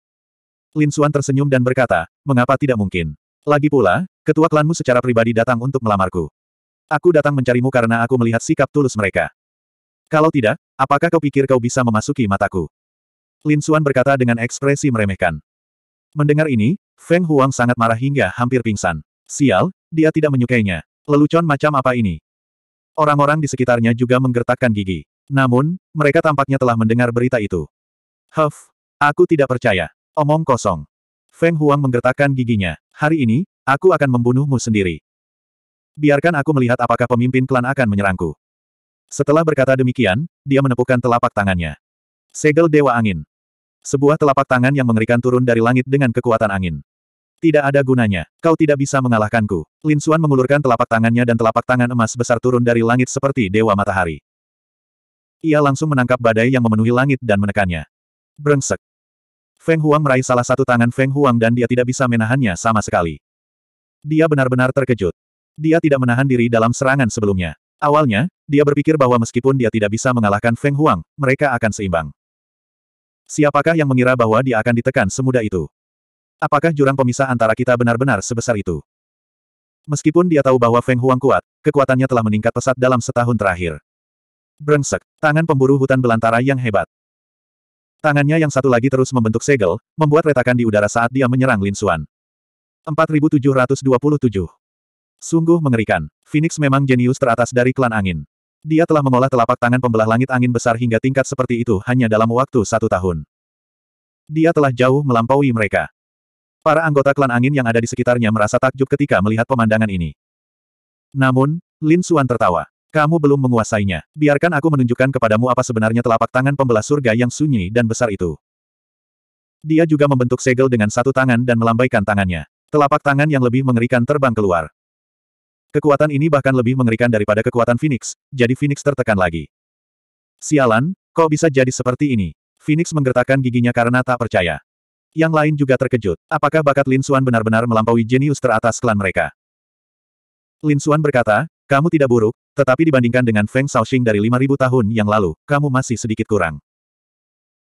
Lin Suan tersenyum dan berkata, mengapa tidak mungkin? Lagi pula, ketua klanmu secara pribadi datang untuk melamarku. Aku datang mencarimu karena aku melihat sikap tulus mereka. Kalau tidak, apakah kau pikir kau bisa memasuki mataku? Lin Suan berkata dengan ekspresi meremehkan. Mendengar ini, Feng Huang sangat marah hingga hampir pingsan. Sial, dia tidak menyukainya. Lelucon macam apa ini? Orang-orang di sekitarnya juga menggertakkan gigi. Namun, mereka tampaknya telah mendengar berita itu. Huff, aku tidak percaya. Omong kosong. Feng Huang menggertakkan giginya. Hari ini, aku akan membunuhmu sendiri. Biarkan aku melihat apakah pemimpin klan akan menyerangku. Setelah berkata demikian, dia menepukkan telapak tangannya. Segel Dewa Angin. Sebuah telapak tangan yang mengerikan turun dari langit dengan kekuatan angin. Tidak ada gunanya. Kau tidak bisa mengalahkanku. Lin Xuan mengulurkan telapak tangannya dan telapak tangan emas besar turun dari langit seperti dewa matahari. Ia langsung menangkap badai yang memenuhi langit dan menekannya. Brengsek. Feng Huang meraih salah satu tangan Feng Huang dan dia tidak bisa menahannya sama sekali. Dia benar-benar terkejut. Dia tidak menahan diri dalam serangan sebelumnya. Awalnya, dia berpikir bahwa meskipun dia tidak bisa mengalahkan Feng Huang, mereka akan seimbang. Siapakah yang mengira bahwa dia akan ditekan semudah itu? Apakah jurang pemisah antara kita benar-benar sebesar itu? Meskipun dia tahu bahwa Feng Huang kuat, kekuatannya telah meningkat pesat dalam setahun terakhir. Brengsek, tangan pemburu hutan belantara yang hebat. Tangannya yang satu lagi terus membentuk segel, membuat retakan di udara saat dia menyerang Lin Xuan. 4727. Sungguh mengerikan. Phoenix memang jenius teratas dari klan angin. Dia telah mengolah telapak tangan pembelah langit angin besar hingga tingkat seperti itu hanya dalam waktu satu tahun. Dia telah jauh melampaui mereka. Para anggota klan angin yang ada di sekitarnya merasa takjub ketika melihat pemandangan ini. Namun, Lin Xuan tertawa. Kamu belum menguasainya. Biarkan aku menunjukkan kepadamu apa sebenarnya telapak tangan pembelah surga yang sunyi dan besar itu. Dia juga membentuk segel dengan satu tangan dan melambaikan tangannya. Telapak tangan yang lebih mengerikan terbang keluar. Kekuatan ini bahkan lebih mengerikan daripada kekuatan Phoenix, jadi Phoenix tertekan lagi. Sialan, kok bisa jadi seperti ini? Phoenix menggertakkan giginya karena tak percaya. Yang lain juga terkejut. Apakah bakat Lin Suan benar-benar melampaui jenius teratas klan mereka? Lin Suan berkata, kamu tidak buruk, tetapi dibandingkan dengan Feng Shaoxing dari 5.000 tahun yang lalu, kamu masih sedikit kurang.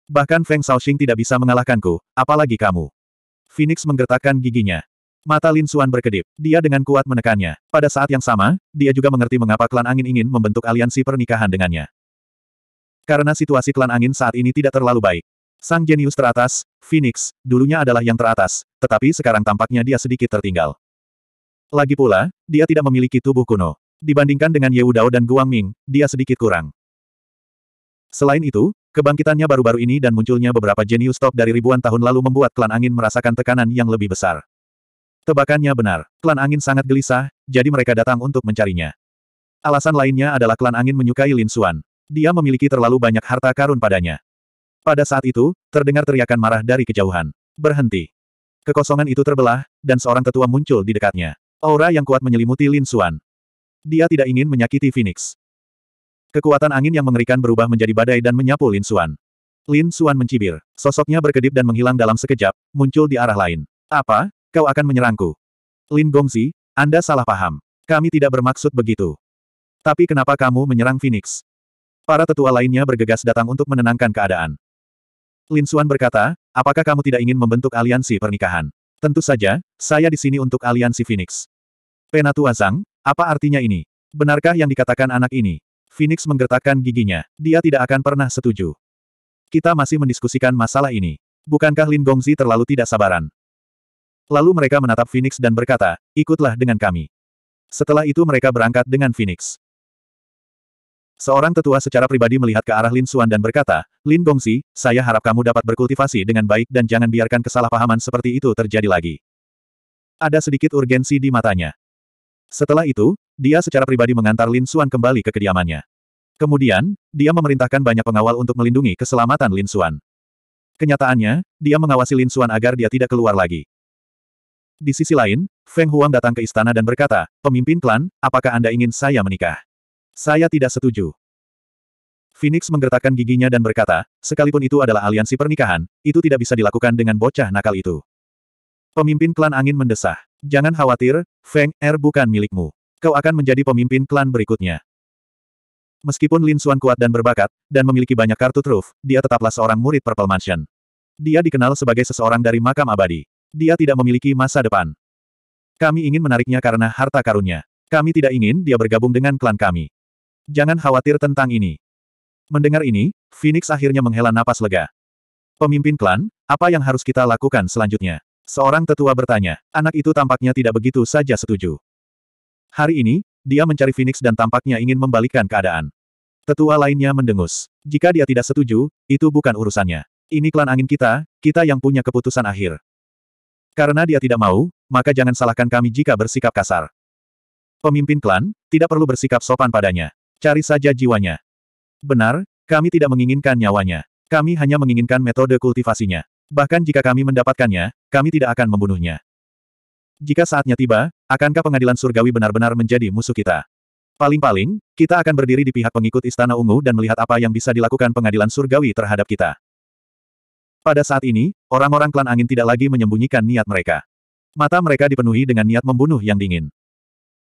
Bahkan Feng Shaoxing tidak bisa mengalahkanku, apalagi kamu. Phoenix menggertakkan giginya. Mata Lin Suan berkedip. Dia dengan kuat menekannya. Pada saat yang sama, dia juga mengerti mengapa klan angin ingin membentuk aliansi pernikahan dengannya. Karena situasi klan angin saat ini tidak terlalu baik. Sang jenius teratas, Phoenix, dulunya adalah yang teratas, tetapi sekarang tampaknya dia sedikit tertinggal. Lagi pula, dia tidak memiliki tubuh kuno. Dibandingkan dengan Ye Wudao dan Guang Ming, dia sedikit kurang. Selain itu, kebangkitannya baru-baru ini dan munculnya beberapa jenius top dari ribuan tahun lalu membuat klan angin merasakan tekanan yang lebih besar. Tebakannya benar. Klan Angin sangat gelisah, jadi mereka datang untuk mencarinya. Alasan lainnya adalah klan Angin menyukai Lin Xuan. Dia memiliki terlalu banyak harta karun padanya. Pada saat itu, terdengar teriakan marah dari kejauhan. Berhenti. Kekosongan itu terbelah, dan seorang tetua muncul di dekatnya. Aura yang kuat menyelimuti Lin Xuan. Dia tidak ingin menyakiti Phoenix. Kekuatan angin yang mengerikan berubah menjadi badai dan menyapu Lin Xuan. Lin Xuan mencibir. Sosoknya berkedip dan menghilang dalam sekejap, muncul di arah lain. Apa? Kau akan menyerangku. Lin Gongzi, Anda salah paham. Kami tidak bermaksud begitu. Tapi kenapa kamu menyerang Phoenix? Para tetua lainnya bergegas datang untuk menenangkan keadaan. Lin Xuan berkata, apakah kamu tidak ingin membentuk aliansi pernikahan? Tentu saja, saya di sini untuk aliansi Phoenix. Penatua Zhang, apa artinya ini? Benarkah yang dikatakan anak ini? Phoenix menggertakkan giginya. Dia tidak akan pernah setuju. Kita masih mendiskusikan masalah ini. Bukankah Lin Gongzi terlalu tidak sabaran? Lalu mereka menatap Phoenix dan berkata, ikutlah dengan kami. Setelah itu mereka berangkat dengan Phoenix. Seorang tetua secara pribadi melihat ke arah Lin Xuan dan berkata, Lin Gongsi, saya harap kamu dapat berkultivasi dengan baik dan jangan biarkan kesalahpahaman seperti itu terjadi lagi. Ada sedikit urgensi di matanya. Setelah itu, dia secara pribadi mengantar Lin Xuan kembali ke kediamannya. Kemudian, dia memerintahkan banyak pengawal untuk melindungi keselamatan Lin Xuan. Kenyataannya, dia mengawasi Lin Xuan agar dia tidak keluar lagi. Di sisi lain, Feng Huang datang ke istana dan berkata, pemimpin klan, apakah Anda ingin saya menikah? Saya tidak setuju. Phoenix menggertakkan giginya dan berkata, sekalipun itu adalah aliansi pernikahan, itu tidak bisa dilakukan dengan bocah nakal itu. Pemimpin klan angin mendesah. Jangan khawatir, Feng, Er bukan milikmu. Kau akan menjadi pemimpin klan berikutnya. Meskipun Lin Suan kuat dan berbakat, dan memiliki banyak kartu truf, dia tetaplah seorang murid Purple Mansion. Dia dikenal sebagai seseorang dari makam abadi. Dia tidak memiliki masa depan. Kami ingin menariknya karena harta karunnya. Kami tidak ingin dia bergabung dengan klan kami. Jangan khawatir tentang ini. Mendengar ini, Phoenix akhirnya menghela napas lega. Pemimpin klan, apa yang harus kita lakukan selanjutnya? Seorang tetua bertanya. Anak itu tampaknya tidak begitu saja setuju. Hari ini, dia mencari Phoenix dan tampaknya ingin membalikkan keadaan. Tetua lainnya mendengus. Jika dia tidak setuju, itu bukan urusannya. Ini klan angin kita, kita yang punya keputusan akhir. Karena dia tidak mau, maka jangan salahkan kami jika bersikap kasar. Pemimpin klan, tidak perlu bersikap sopan padanya. Cari saja jiwanya. Benar, kami tidak menginginkan nyawanya. Kami hanya menginginkan metode kultivasinya. Bahkan jika kami mendapatkannya, kami tidak akan membunuhnya. Jika saatnya tiba, akankah pengadilan surgawi benar-benar menjadi musuh kita? Paling-paling, kita akan berdiri di pihak pengikut Istana Ungu dan melihat apa yang bisa dilakukan pengadilan surgawi terhadap kita. Pada saat ini, orang-orang klan angin tidak lagi menyembunyikan niat mereka. Mata mereka dipenuhi dengan niat membunuh yang dingin.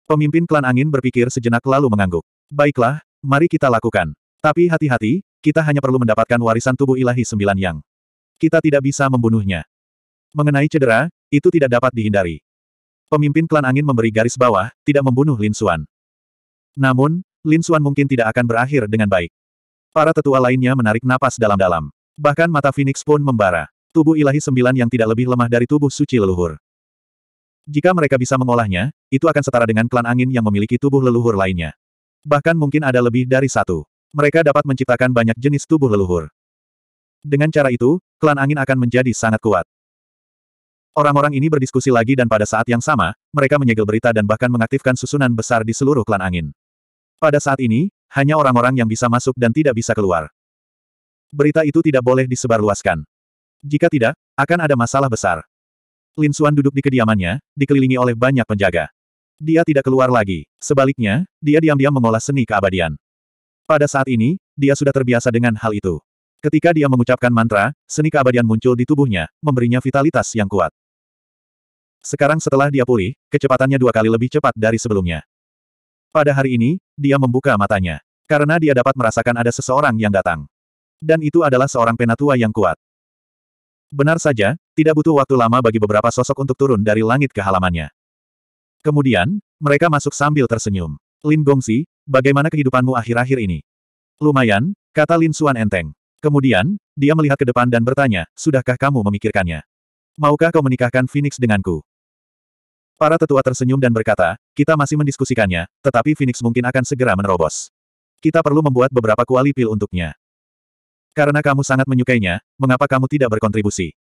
Pemimpin klan angin berpikir sejenak lalu mengangguk. Baiklah, mari kita lakukan. Tapi hati-hati, kita hanya perlu mendapatkan warisan tubuh ilahi sembilan yang. Kita tidak bisa membunuhnya. Mengenai cedera, itu tidak dapat dihindari. Pemimpin klan angin memberi garis bawah, tidak membunuh Lin Suan. Namun, Lin Suan mungkin tidak akan berakhir dengan baik. Para tetua lainnya menarik napas dalam-dalam. Bahkan mata Phoenix pun membara. Tubuh ilahi sembilan yang tidak lebih lemah dari tubuh suci leluhur. Jika mereka bisa mengolahnya, itu akan setara dengan klan angin yang memiliki tubuh leluhur lainnya. Bahkan mungkin ada lebih dari satu. Mereka dapat menciptakan banyak jenis tubuh leluhur. Dengan cara itu, klan angin akan menjadi sangat kuat. Orang-orang ini berdiskusi lagi dan pada saat yang sama, mereka menyegel berita dan bahkan mengaktifkan susunan besar di seluruh klan angin. Pada saat ini, hanya orang-orang yang bisa masuk dan tidak bisa keluar. Berita itu tidak boleh disebarluaskan. Jika tidak, akan ada masalah besar. Lin Xuan duduk di kediamannya, dikelilingi oleh banyak penjaga. Dia tidak keluar lagi. Sebaliknya, dia diam-diam mengolah seni keabadian. Pada saat ini, dia sudah terbiasa dengan hal itu. Ketika dia mengucapkan mantra, seni keabadian muncul di tubuhnya, memberinya vitalitas yang kuat. Sekarang setelah dia pulih, kecepatannya dua kali lebih cepat dari sebelumnya. Pada hari ini, dia membuka matanya. Karena dia dapat merasakan ada seseorang yang datang. Dan itu adalah seorang penatua yang kuat. Benar saja, tidak butuh waktu lama bagi beberapa sosok untuk turun dari langit ke halamannya. Kemudian, mereka masuk sambil tersenyum. Lin Gongsi, bagaimana kehidupanmu akhir-akhir ini? Lumayan, kata Lin Suan enteng. Kemudian, dia melihat ke depan dan bertanya, sudahkah kamu memikirkannya? Maukah kau menikahkan Phoenix denganku? Para tetua tersenyum dan berkata, kita masih mendiskusikannya, tetapi Phoenix mungkin akan segera menerobos. Kita perlu membuat beberapa kuali pil untuknya. Karena kamu sangat menyukainya, mengapa kamu tidak berkontribusi?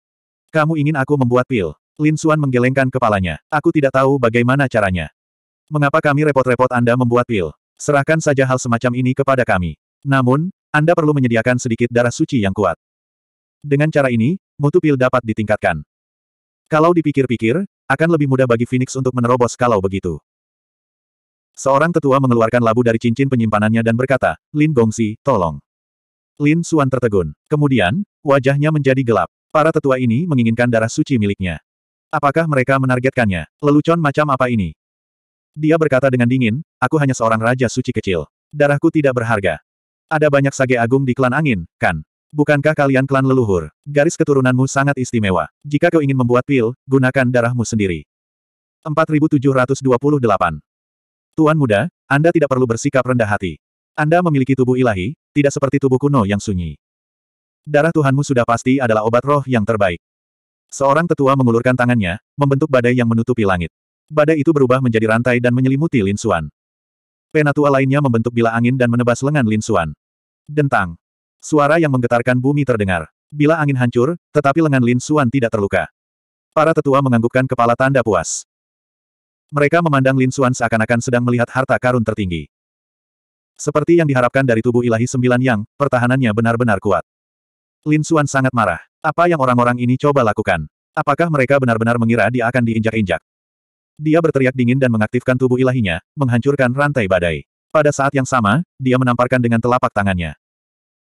Kamu ingin aku membuat pil? Lin Suan menggelengkan kepalanya. Aku tidak tahu bagaimana caranya. Mengapa kami repot-repot Anda membuat pil? Serahkan saja hal semacam ini kepada kami. Namun, Anda perlu menyediakan sedikit darah suci yang kuat. Dengan cara ini, mutu pil dapat ditingkatkan. Kalau dipikir-pikir, akan lebih mudah bagi Phoenix untuk menerobos kalau begitu. Seorang tetua mengeluarkan labu dari cincin penyimpanannya dan berkata, Lin Gongsi, tolong. Lin Suan tertegun. Kemudian, wajahnya menjadi gelap. Para tetua ini menginginkan darah suci miliknya. Apakah mereka menargetkannya? Lelucon macam apa ini? Dia berkata dengan dingin, aku hanya seorang raja suci kecil. Darahku tidak berharga. Ada banyak sage agung di klan angin, kan? Bukankah kalian klan leluhur? Garis keturunanmu sangat istimewa. Jika kau ingin membuat pil, gunakan darahmu sendiri. 4728 Tuan muda, Anda tidak perlu bersikap rendah hati. Anda memiliki tubuh ilahi, tidak seperti tubuh kuno yang sunyi. Darah Tuhanmu sudah pasti adalah obat roh yang terbaik. Seorang tetua mengulurkan tangannya, membentuk badai yang menutupi langit. Badai itu berubah menjadi rantai dan menyelimuti Lin Xuan. Penatua lainnya membentuk bila angin dan menebas lengan Lin Xuan. Dentang. Suara yang menggetarkan bumi terdengar. Bila angin hancur, tetapi lengan Lin Xuan tidak terluka. Para tetua menganggukkan kepala tanda puas. Mereka memandang Lin Xuan seakan-akan sedang melihat harta karun tertinggi. Seperti yang diharapkan dari tubuh ilahi sembilan yang, pertahanannya benar-benar kuat. Lin Xuan sangat marah. Apa yang orang-orang ini coba lakukan? Apakah mereka benar-benar mengira dia akan diinjak-injak? Dia berteriak dingin dan mengaktifkan tubuh ilahinya, menghancurkan rantai badai. Pada saat yang sama, dia menamparkan dengan telapak tangannya.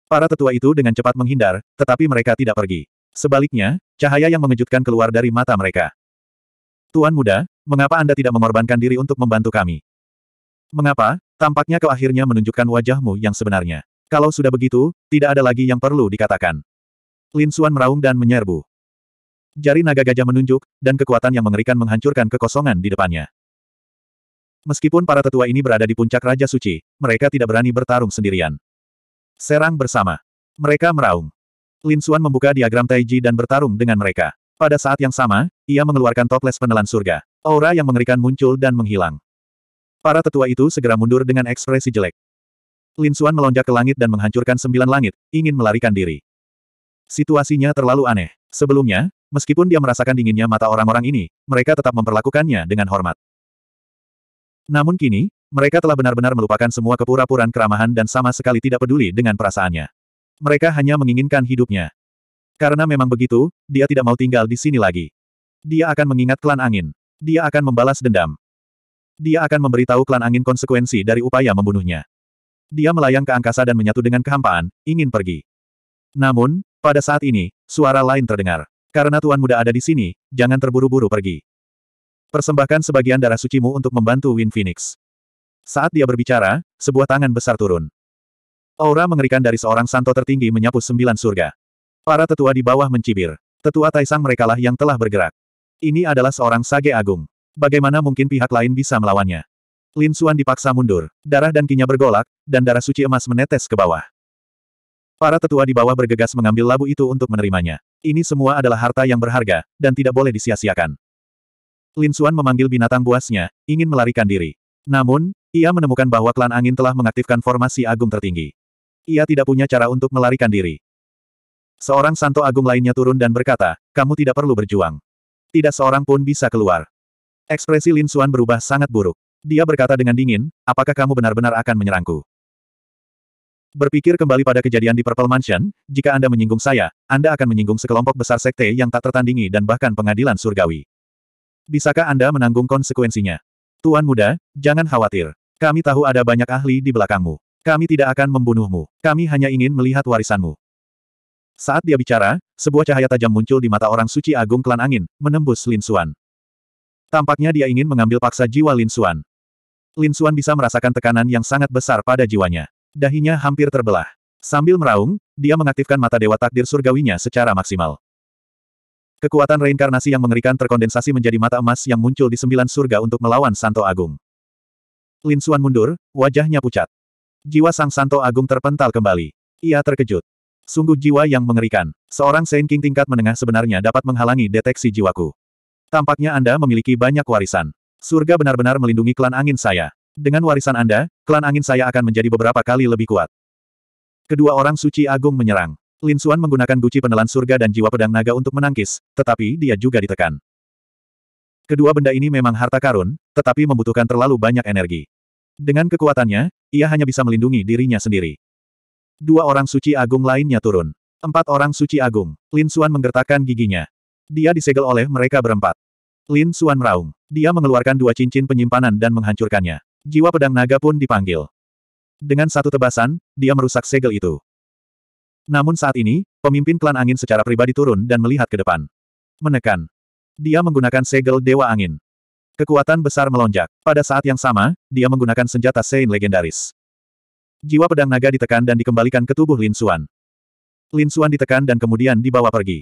Para tetua itu dengan cepat menghindar, tetapi mereka tidak pergi. Sebaliknya, cahaya yang mengejutkan keluar dari mata mereka. Tuan muda, mengapa Anda tidak mengorbankan diri untuk membantu kami? Mengapa, Tampaknya kau akhirnya menunjukkan wajahmu yang sebenarnya. Kalau sudah begitu, tidak ada lagi yang perlu dikatakan. Lin Xuan meraung dan menyerbu. Jari naga gajah menunjuk, dan kekuatan yang mengerikan menghancurkan kekosongan di depannya. Meskipun para tetua ini berada di puncak Raja Suci, mereka tidak berani bertarung sendirian. Serang bersama. Mereka meraung. Lin Xuan membuka diagram Taiji dan bertarung dengan mereka. Pada saat yang sama, ia mengeluarkan toples penelan surga. Aura yang mengerikan muncul dan menghilang. Para tetua itu segera mundur dengan ekspresi jelek. Lin Xuan melonjak ke langit dan menghancurkan sembilan langit, ingin melarikan diri. Situasinya terlalu aneh. Sebelumnya, meskipun dia merasakan dinginnya mata orang-orang ini, mereka tetap memperlakukannya dengan hormat. Namun kini, mereka telah benar-benar melupakan semua kepura-puraan keramahan dan sama sekali tidak peduli dengan perasaannya. Mereka hanya menginginkan hidupnya. Karena memang begitu, dia tidak mau tinggal di sini lagi. Dia akan mengingat klan angin. Dia akan membalas dendam. Dia akan memberitahu klan angin konsekuensi dari upaya membunuhnya. Dia melayang ke angkasa dan menyatu dengan kehampaan, ingin pergi. Namun, pada saat ini, suara lain terdengar. Karena Tuan Muda ada di sini, jangan terburu-buru pergi. Persembahkan sebagian darah sucimu untuk membantu Win Phoenix. Saat dia berbicara, sebuah tangan besar turun. Aura mengerikan dari seorang santo tertinggi menyapu sembilan surga. Para tetua di bawah mencibir. Tetua Taisang merekalah yang telah bergerak. Ini adalah seorang sage agung. Bagaimana mungkin pihak lain bisa melawannya? Lin Xuan dipaksa mundur, darah dan kinya bergolak, dan darah suci emas menetes ke bawah. Para tetua di bawah bergegas mengambil labu itu untuk menerimanya. Ini semua adalah harta yang berharga, dan tidak boleh disia-siakan. Lin Xuan memanggil binatang buasnya, ingin melarikan diri. Namun, ia menemukan bahwa klan angin telah mengaktifkan formasi agung tertinggi. Ia tidak punya cara untuk melarikan diri. Seorang santo agung lainnya turun dan berkata, kamu tidak perlu berjuang. Tidak seorang pun bisa keluar. Ekspresi Lin Xuan berubah sangat buruk. Dia berkata dengan dingin, apakah kamu benar-benar akan menyerangku? Berpikir kembali pada kejadian di Purple Mansion, jika Anda menyinggung saya, Anda akan menyinggung sekelompok besar sekte yang tak tertandingi dan bahkan pengadilan surgawi. Bisakah Anda menanggung konsekuensinya? Tuan muda, jangan khawatir. Kami tahu ada banyak ahli di belakangmu. Kami tidak akan membunuhmu. Kami hanya ingin melihat warisanmu. Saat dia bicara, sebuah cahaya tajam muncul di mata orang suci agung klan angin, menembus Lin Xuan. Tampaknya dia ingin mengambil paksa jiwa Lin Xuan. Lin Xuan bisa merasakan tekanan yang sangat besar pada jiwanya. Dahinya hampir terbelah. Sambil meraung, dia mengaktifkan mata dewa takdir surgawinya secara maksimal. Kekuatan reinkarnasi yang mengerikan terkondensasi menjadi mata emas yang muncul di sembilan surga untuk melawan Santo Agung. Lin Xuan mundur, wajahnya pucat. Jiwa Sang Santo Agung terpental kembali. Ia terkejut. Sungguh jiwa yang mengerikan. Seorang Saint King tingkat menengah sebenarnya dapat menghalangi deteksi jiwaku. Tampaknya Anda memiliki banyak warisan. Surga benar-benar melindungi klan angin saya. Dengan warisan Anda, klan angin saya akan menjadi beberapa kali lebih kuat. Kedua orang suci agung menyerang. Lin Xuan menggunakan guci penelan surga dan jiwa pedang naga untuk menangkis, tetapi dia juga ditekan. Kedua benda ini memang harta karun, tetapi membutuhkan terlalu banyak energi. Dengan kekuatannya, ia hanya bisa melindungi dirinya sendiri. Dua orang suci agung lainnya turun. Empat orang suci agung. Lin Xuan menggertakkan giginya. Dia disegel oleh mereka berempat. Lin Suan meraung. Dia mengeluarkan dua cincin penyimpanan dan menghancurkannya. Jiwa pedang naga pun dipanggil. Dengan satu tebasan, dia merusak segel itu. Namun saat ini, pemimpin klan angin secara pribadi turun dan melihat ke depan. Menekan. Dia menggunakan segel Dewa Angin. Kekuatan besar melonjak. Pada saat yang sama, dia menggunakan senjata Sein legendaris. Jiwa pedang naga ditekan dan dikembalikan ke tubuh Lin Suan. Lin Suan ditekan dan kemudian dibawa pergi.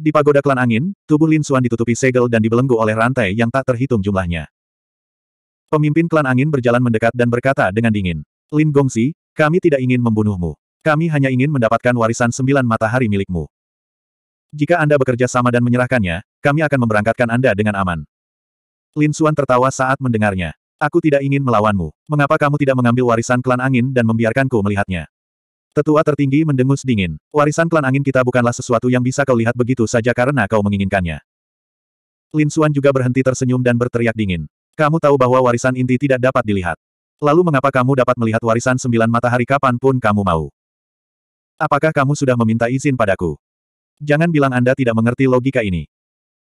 Di pagoda klan angin, tubuh Lin Suan ditutupi segel dan dibelenggu oleh rantai yang tak terhitung jumlahnya. Pemimpin klan angin berjalan mendekat dan berkata dengan dingin. Lin Gongsi, kami tidak ingin membunuhmu. Kami hanya ingin mendapatkan warisan sembilan matahari milikmu. Jika Anda bekerja sama dan menyerahkannya, kami akan memberangkatkan Anda dengan aman. Lin Suan tertawa saat mendengarnya. Aku tidak ingin melawanmu. Mengapa kamu tidak mengambil warisan klan angin dan membiarkanku melihatnya? Tetua tertinggi mendengus dingin. Warisan klan angin kita bukanlah sesuatu yang bisa kau lihat begitu saja karena kau menginginkannya. Lin Xuan juga berhenti tersenyum dan berteriak dingin. Kamu tahu bahwa warisan inti tidak dapat dilihat. Lalu mengapa kamu dapat melihat warisan sembilan matahari kapanpun kamu mau? Apakah kamu sudah meminta izin padaku? Jangan bilang Anda tidak mengerti logika ini.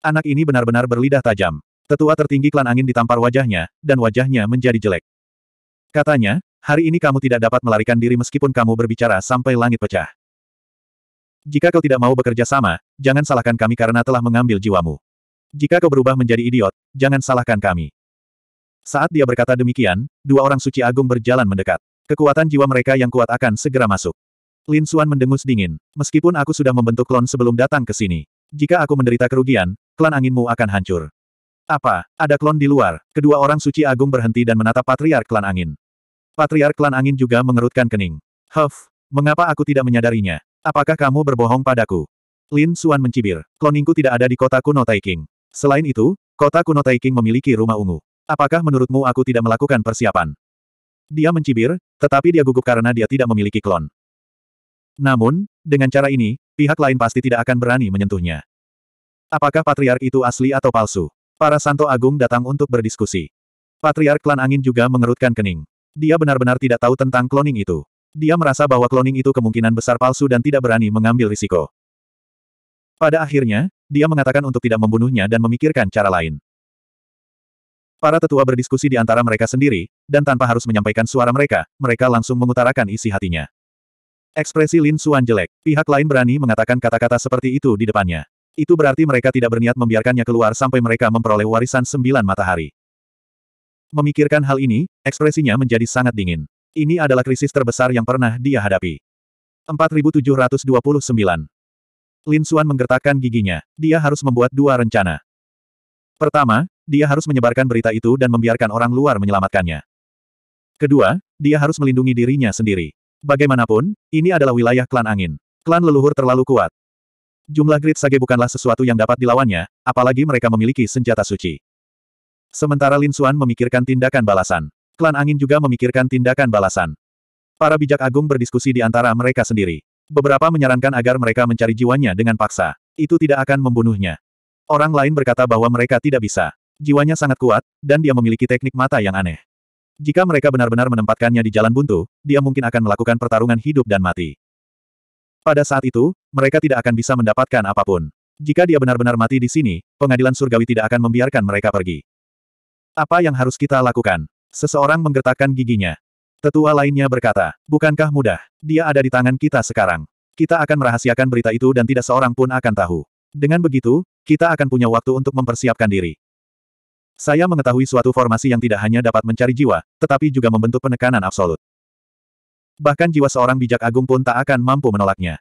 Anak ini benar-benar berlidah tajam. Tetua tertinggi klan angin ditampar wajahnya, dan wajahnya menjadi jelek. Katanya, Hari ini kamu tidak dapat melarikan diri meskipun kamu berbicara sampai langit pecah. Jika kau tidak mau bekerja sama, jangan salahkan kami karena telah mengambil jiwamu. Jika kau berubah menjadi idiot, jangan salahkan kami. Saat dia berkata demikian, dua orang suci agung berjalan mendekat. Kekuatan jiwa mereka yang kuat akan segera masuk. Lin Suan mendengus dingin. Meskipun aku sudah membentuk klon sebelum datang ke sini. Jika aku menderita kerugian, klan anginmu akan hancur. Apa? Ada klon di luar. Kedua orang suci agung berhenti dan menatap patriark klan angin. Patriark Klan Angin juga mengerutkan kening. Huff, mengapa aku tidak menyadarinya? Apakah kamu berbohong padaku? Lin Suan mencibir. Kloningku tidak ada di kota kuno Taiking. Selain itu, kota kuno Taiking memiliki rumah ungu. Apakah menurutmu aku tidak melakukan persiapan? Dia mencibir, tetapi dia gugup karena dia tidak memiliki klon. Namun, dengan cara ini, pihak lain pasti tidak akan berani menyentuhnya. Apakah patriark itu asli atau palsu? Para santo agung datang untuk berdiskusi. Patriark klan angin juga mengerutkan kening. Dia benar-benar tidak tahu tentang kloning itu. Dia merasa bahwa kloning itu kemungkinan besar palsu dan tidak berani mengambil risiko. Pada akhirnya, dia mengatakan untuk tidak membunuhnya dan memikirkan cara lain. Para tetua berdiskusi di antara mereka sendiri, dan tanpa harus menyampaikan suara mereka, mereka langsung mengutarakan isi hatinya. Ekspresi Lin Xuan jelek, pihak lain berani mengatakan kata-kata seperti itu di depannya. Itu berarti mereka tidak berniat membiarkannya keluar sampai mereka memperoleh warisan sembilan matahari. Memikirkan hal ini, ekspresinya menjadi sangat dingin. Ini adalah krisis terbesar yang pernah dia hadapi. 4729. Lin Xuan menggertakkan giginya. Dia harus membuat dua rencana. Pertama, dia harus menyebarkan berita itu dan membiarkan orang luar menyelamatkannya. Kedua, dia harus melindungi dirinya sendiri. Bagaimanapun, ini adalah wilayah klan angin. Klan leluhur terlalu kuat. Jumlah grid sage bukanlah sesuatu yang dapat dilawannya, apalagi mereka memiliki senjata suci. Sementara Lin Xuan memikirkan tindakan balasan. Klan Angin juga memikirkan tindakan balasan. Para bijak agung berdiskusi di antara mereka sendiri. Beberapa menyarankan agar mereka mencari jiwanya dengan paksa. Itu tidak akan membunuhnya. Orang lain berkata bahwa mereka tidak bisa. Jiwanya sangat kuat, dan dia memiliki teknik mata yang aneh. Jika mereka benar-benar menempatkannya di jalan buntu, dia mungkin akan melakukan pertarungan hidup dan mati. Pada saat itu, mereka tidak akan bisa mendapatkan apapun. Jika dia benar-benar mati di sini, pengadilan surgawi tidak akan membiarkan mereka pergi. Apa yang harus kita lakukan? Seseorang menggertakkan giginya. Tetua lainnya berkata, bukankah mudah? Dia ada di tangan kita sekarang. Kita akan merahasiakan berita itu dan tidak seorang pun akan tahu. Dengan begitu, kita akan punya waktu untuk mempersiapkan diri. Saya mengetahui suatu formasi yang tidak hanya dapat mencari jiwa, tetapi juga membentuk penekanan absolut. Bahkan jiwa seorang bijak agung pun tak akan mampu menolaknya.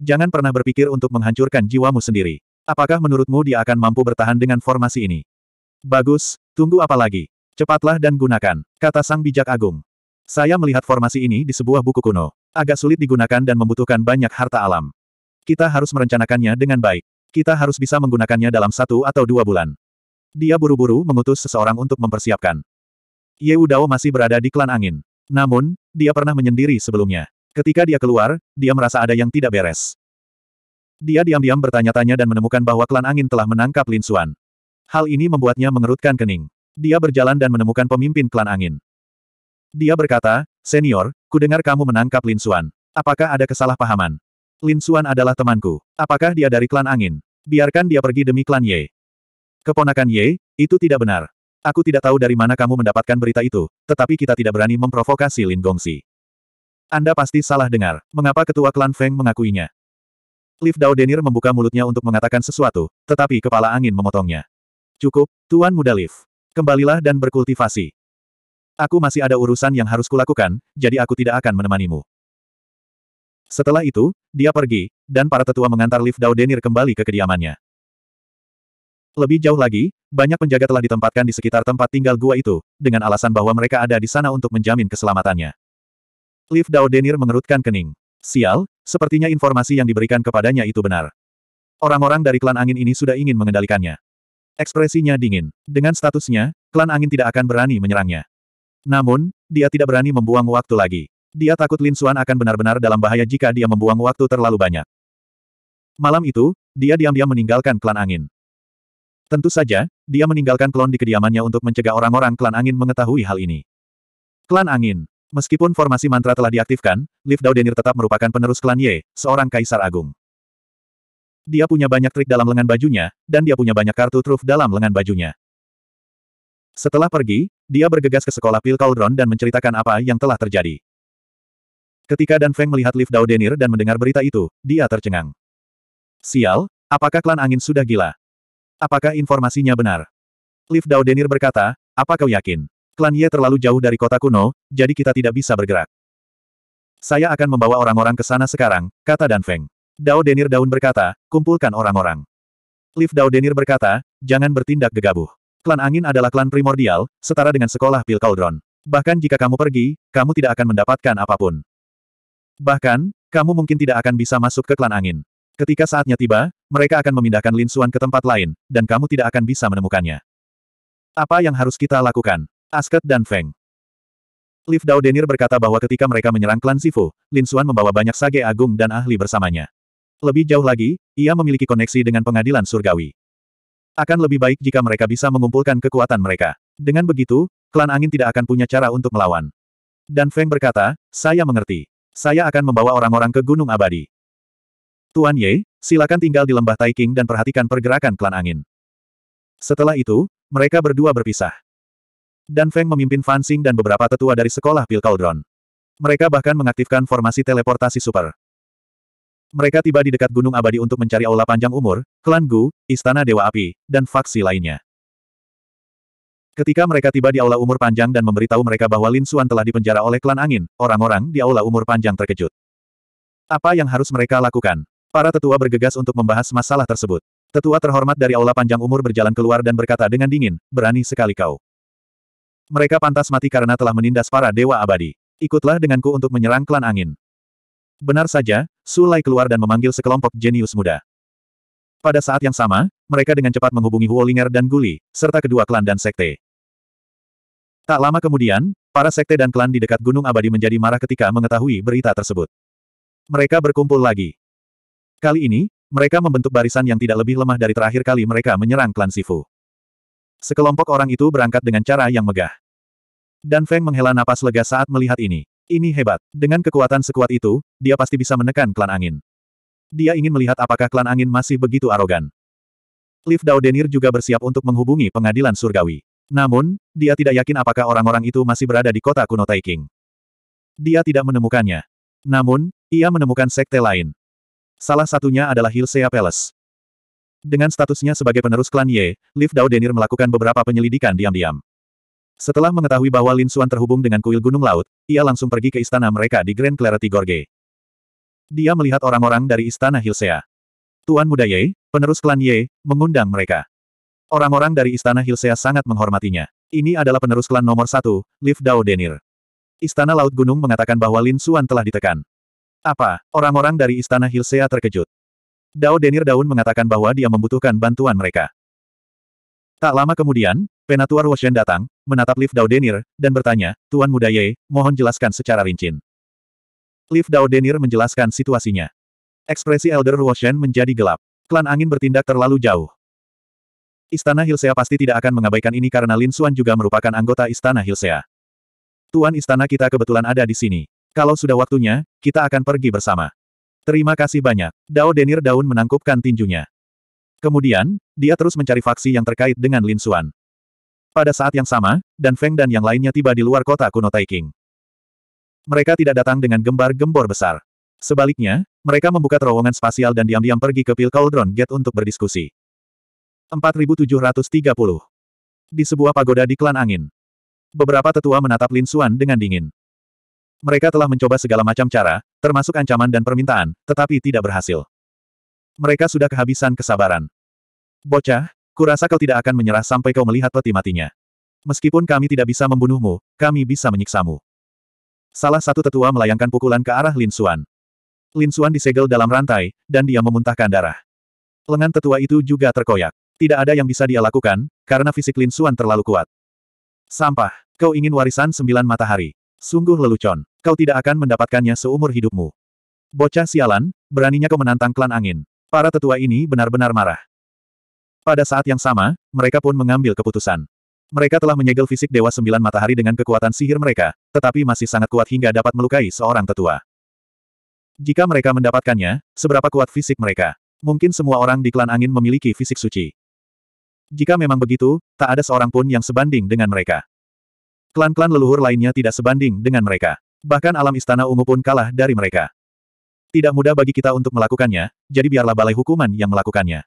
Jangan pernah berpikir untuk menghancurkan jiwamu sendiri. Apakah menurutmu dia akan mampu bertahan dengan formasi ini? Bagus, Tunggu apa lagi? Cepatlah dan gunakan, kata sang bijak agung. Saya melihat formasi ini di sebuah buku kuno. Agak sulit digunakan dan membutuhkan banyak harta alam. Kita harus merencanakannya dengan baik. Kita harus bisa menggunakannya dalam satu atau dua bulan. Dia buru-buru mengutus seseorang untuk mempersiapkan. Ye Udao masih berada di klan angin. Namun, dia pernah menyendiri sebelumnya. Ketika dia keluar, dia merasa ada yang tidak beres. Dia diam-diam bertanya-tanya dan menemukan bahwa klan angin telah menangkap Lin Xuan. Hal ini membuatnya mengerutkan kening. Dia berjalan dan menemukan pemimpin klan angin. Dia berkata, Senior, ku dengar kamu menangkap Lin Xuan. Apakah ada kesalahpahaman? Lin Xuan adalah temanku. Apakah dia dari klan angin? Biarkan dia pergi demi klan Ye. Keponakan Ye, itu tidak benar. Aku tidak tahu dari mana kamu mendapatkan berita itu, tetapi kita tidak berani memprovokasi Lin Gongsi. Anda pasti salah dengar. Mengapa ketua klan Feng mengakuinya? Liv Dao Denir membuka mulutnya untuk mengatakan sesuatu, tetapi kepala angin memotongnya. Cukup, Tuan Muda Liv. Kembalilah dan berkultivasi. Aku masih ada urusan yang harus kulakukan, jadi aku tidak akan menemanimu. Setelah itu, dia pergi, dan para tetua mengantar Liv Daudenir kembali ke kediamannya. Lebih jauh lagi, banyak penjaga telah ditempatkan di sekitar tempat tinggal gua itu, dengan alasan bahwa mereka ada di sana untuk menjamin keselamatannya. Liv Daudenir mengerutkan kening. Sial, sepertinya informasi yang diberikan kepadanya itu benar. Orang-orang dari klan angin ini sudah ingin mengendalikannya. Ekspresinya dingin. Dengan statusnya, klan angin tidak akan berani menyerangnya. Namun, dia tidak berani membuang waktu lagi. Dia takut Lin Suan akan benar-benar dalam bahaya jika dia membuang waktu terlalu banyak. Malam itu, dia diam-diam meninggalkan klan angin. Tentu saja, dia meninggalkan klon di kediamannya untuk mencegah orang-orang klan angin mengetahui hal ini. Klan angin. Meskipun formasi mantra telah diaktifkan, Liv Daudenir tetap merupakan penerus klan Ye, seorang kaisar agung. Dia punya banyak trik dalam lengan bajunya, dan dia punya banyak kartu truf dalam lengan bajunya. Setelah pergi, dia bergegas ke sekolah Pil Cauldron dan menceritakan apa yang telah terjadi. Ketika Dan Feng melihat Liv Daudenir dan mendengar berita itu, dia tercengang. Sial, apakah klan angin sudah gila? Apakah informasinya benar? Liv Daudenir berkata, apa kau yakin? Klan Ye terlalu jauh dari kota kuno, jadi kita tidak bisa bergerak. Saya akan membawa orang-orang ke sana sekarang, kata Dan Feng. Dao Denir Daun berkata, kumpulkan orang-orang. Cliff Dao Denir berkata, jangan bertindak gegabah. Klan Angin adalah klan primordial, setara dengan sekolah Pil Cauldron. Bahkan jika kamu pergi, kamu tidak akan mendapatkan apapun. Bahkan, kamu mungkin tidak akan bisa masuk ke klan angin. Ketika saatnya tiba, mereka akan memindahkan Lin Xuan ke tempat lain, dan kamu tidak akan bisa menemukannya. Apa yang harus kita lakukan? Asket dan Feng. Liv Dao Denir berkata bahwa ketika mereka menyerang klan Sifu, Lin Xuan membawa banyak sage agung dan ahli bersamanya. Lebih jauh lagi, ia memiliki koneksi dengan pengadilan surgawi. Akan lebih baik jika mereka bisa mengumpulkan kekuatan mereka. Dengan begitu, klan angin tidak akan punya cara untuk melawan. Dan Feng berkata, saya mengerti. Saya akan membawa orang-orang ke Gunung Abadi. Tuan Ye, silakan tinggal di lembah Taiking dan perhatikan pergerakan klan angin. Setelah itu, mereka berdua berpisah. Dan Feng memimpin Fan Xing dan beberapa tetua dari sekolah Pil Cauldron. Mereka bahkan mengaktifkan formasi teleportasi super. Mereka tiba di dekat Gunung Abadi untuk mencari aula panjang umur, klan Gu, Istana Dewa Api, dan faksi lainnya. Ketika mereka tiba di aula umur panjang dan memberitahu mereka bahwa Lin Suan telah dipenjara oleh klan angin, orang-orang di aula umur panjang terkejut. Apa yang harus mereka lakukan? Para tetua bergegas untuk membahas masalah tersebut. Tetua terhormat dari aula panjang umur berjalan keluar dan berkata dengan dingin, berani sekali kau. Mereka pantas mati karena telah menindas para dewa abadi. Ikutlah denganku untuk menyerang klan angin. Benar saja, Sulai keluar dan memanggil sekelompok jenius muda. Pada saat yang sama, mereka dengan cepat menghubungi Huolinger dan Guli, serta kedua klan dan sekte. Tak lama kemudian, para sekte dan klan di dekat Gunung Abadi menjadi marah ketika mengetahui berita tersebut. Mereka berkumpul lagi. Kali ini, mereka membentuk barisan yang tidak lebih lemah dari terakhir kali mereka menyerang klan Sifu. Sekelompok orang itu berangkat dengan cara yang megah. Dan Feng menghela napas lega saat melihat ini. Ini hebat. Dengan kekuatan sekuat itu, dia pasti bisa menekan klan angin. Dia ingin melihat apakah klan angin masih begitu arogan. Liv Daudenir juga bersiap untuk menghubungi pengadilan surgawi. Namun, dia tidak yakin apakah orang-orang itu masih berada di kota kuno Taiking. Dia tidak menemukannya. Namun, ia menemukan sekte lain. Salah satunya adalah Hilsea Palace. Dengan statusnya sebagai penerus klan Ye, Liv Daudenir melakukan beberapa penyelidikan diam-diam. Setelah mengetahui bahwa Lin Suan terhubung dengan kuil gunung laut, ia langsung pergi ke istana mereka di Grand Clarity Gorge. Dia melihat orang-orang dari istana Hilsea. Tuan Muda Ye, penerus klan Ye, mengundang mereka. Orang-orang dari istana Hilsea sangat menghormatinya. Ini adalah penerus klan nomor satu, Liv Dao Denir. Istana Laut Gunung mengatakan bahwa Lin Suan telah ditekan. Apa? Orang-orang dari istana Hilsea terkejut. Dao Denir Daun mengatakan bahwa dia membutuhkan bantuan mereka. Tak lama kemudian, penatuar Woshen datang, menatap Liv Daudenir, dan bertanya, Tuan Muda Ye, mohon jelaskan secara rincin. Liv Daudenir menjelaskan situasinya. Ekspresi Elder Woshen menjadi gelap. Klan angin bertindak terlalu jauh. Istana Hilsea pasti tidak akan mengabaikan ini karena Lin Suan juga merupakan anggota Istana Hilsea. Tuan Istana kita kebetulan ada di sini. Kalau sudah waktunya, kita akan pergi bersama. Terima kasih banyak. Dao Denir Daun menangkupkan tinjunya. Kemudian, dia terus mencari faksi yang terkait dengan Lin Xuan. Pada saat yang sama, Dan Feng dan yang lainnya tiba di luar kota kuno Taiking. Mereka tidak datang dengan gembar-gembor besar. Sebaliknya, mereka membuka terowongan spasial dan diam-diam pergi ke Pil Cauldron Gate untuk berdiskusi. 4730 Di sebuah pagoda di Klan Angin. Beberapa tetua menatap Lin Xuan dengan dingin. Mereka telah mencoba segala macam cara, termasuk ancaman dan permintaan, tetapi tidak berhasil. Mereka sudah kehabisan kesabaran. Bocah, kurasa kau tidak akan menyerah sampai kau melihat peti matinya. Meskipun kami tidak bisa membunuhmu, kami bisa menyiksamu. Salah satu tetua melayangkan pukulan ke arah Lin Suan. Lin Suan disegel dalam rantai, dan dia memuntahkan darah. Lengan tetua itu juga terkoyak. Tidak ada yang bisa dia lakukan, karena fisik Lin Suan terlalu kuat. Sampah, kau ingin warisan sembilan matahari. Sungguh lelucon, kau tidak akan mendapatkannya seumur hidupmu. Bocah sialan, beraninya kau menantang klan angin. Para tetua ini benar-benar marah. Pada saat yang sama, mereka pun mengambil keputusan. Mereka telah menyegel fisik Dewa Sembilan Matahari dengan kekuatan sihir mereka, tetapi masih sangat kuat hingga dapat melukai seorang tetua. Jika mereka mendapatkannya, seberapa kuat fisik mereka? Mungkin semua orang di klan angin memiliki fisik suci. Jika memang begitu, tak ada seorang pun yang sebanding dengan mereka. Klan-klan leluhur lainnya tidak sebanding dengan mereka. Bahkan alam istana ungu pun kalah dari mereka. Tidak mudah bagi kita untuk melakukannya, jadi biarlah balai hukuman yang melakukannya.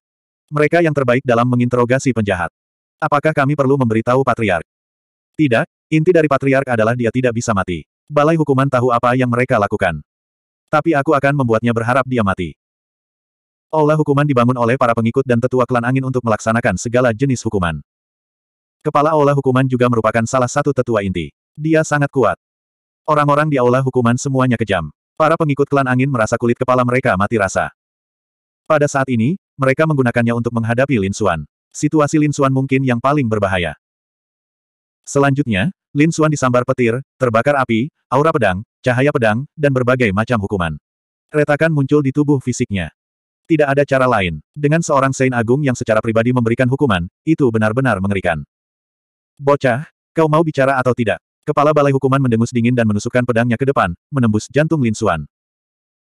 Mereka yang terbaik dalam menginterogasi penjahat. Apakah kami perlu memberitahu Patriark? Tidak, inti dari Patriark adalah dia tidak bisa mati. Balai hukuman tahu apa yang mereka lakukan. Tapi aku akan membuatnya berharap dia mati. Olah hukuman dibangun oleh para pengikut dan tetua klan angin untuk melaksanakan segala jenis hukuman. Kepala Aula Hukuman juga merupakan salah satu tetua inti. Dia sangat kuat. Orang-orang di Aula Hukuman semuanya kejam. Para pengikut klan angin merasa kulit kepala mereka mati rasa. Pada saat ini, mereka menggunakannya untuk menghadapi Lin Xuan. Situasi Lin Xuan mungkin yang paling berbahaya. Selanjutnya, Lin Xuan disambar petir, terbakar api, aura pedang, cahaya pedang, dan berbagai macam hukuman. Retakan muncul di tubuh fisiknya. Tidak ada cara lain. Dengan seorang Sein Agung yang secara pribadi memberikan hukuman, itu benar-benar mengerikan. Bocah, kau mau bicara atau tidak? Kepala balai hukuman mendengus dingin dan menusukkan pedangnya ke depan, menembus jantung Lin Suan.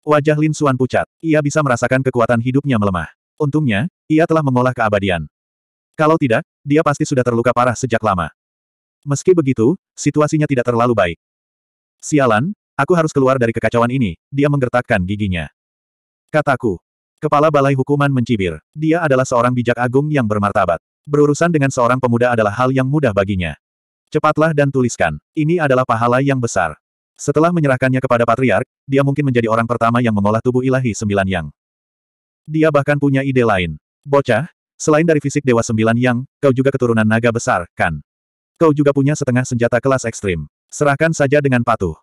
Wajah Lin Suan pucat. Ia bisa merasakan kekuatan hidupnya melemah. Untungnya, ia telah mengolah keabadian. Kalau tidak, dia pasti sudah terluka parah sejak lama. Meski begitu, situasinya tidak terlalu baik. Sialan, aku harus keluar dari kekacauan ini, dia menggertakkan giginya. Kataku. Kepala Balai Hukuman mencibir. Dia adalah seorang bijak agung yang bermartabat. Berurusan dengan seorang pemuda adalah hal yang mudah baginya. Cepatlah dan tuliskan. Ini adalah pahala yang besar. Setelah menyerahkannya kepada Patriark, dia mungkin menjadi orang pertama yang mengolah tubuh ilahi sembilan yang. Dia bahkan punya ide lain. Bocah, selain dari fisik Dewa Sembilan Yang, kau juga keturunan naga besar, kan? Kau juga punya setengah senjata kelas ekstrim. Serahkan saja dengan patuh.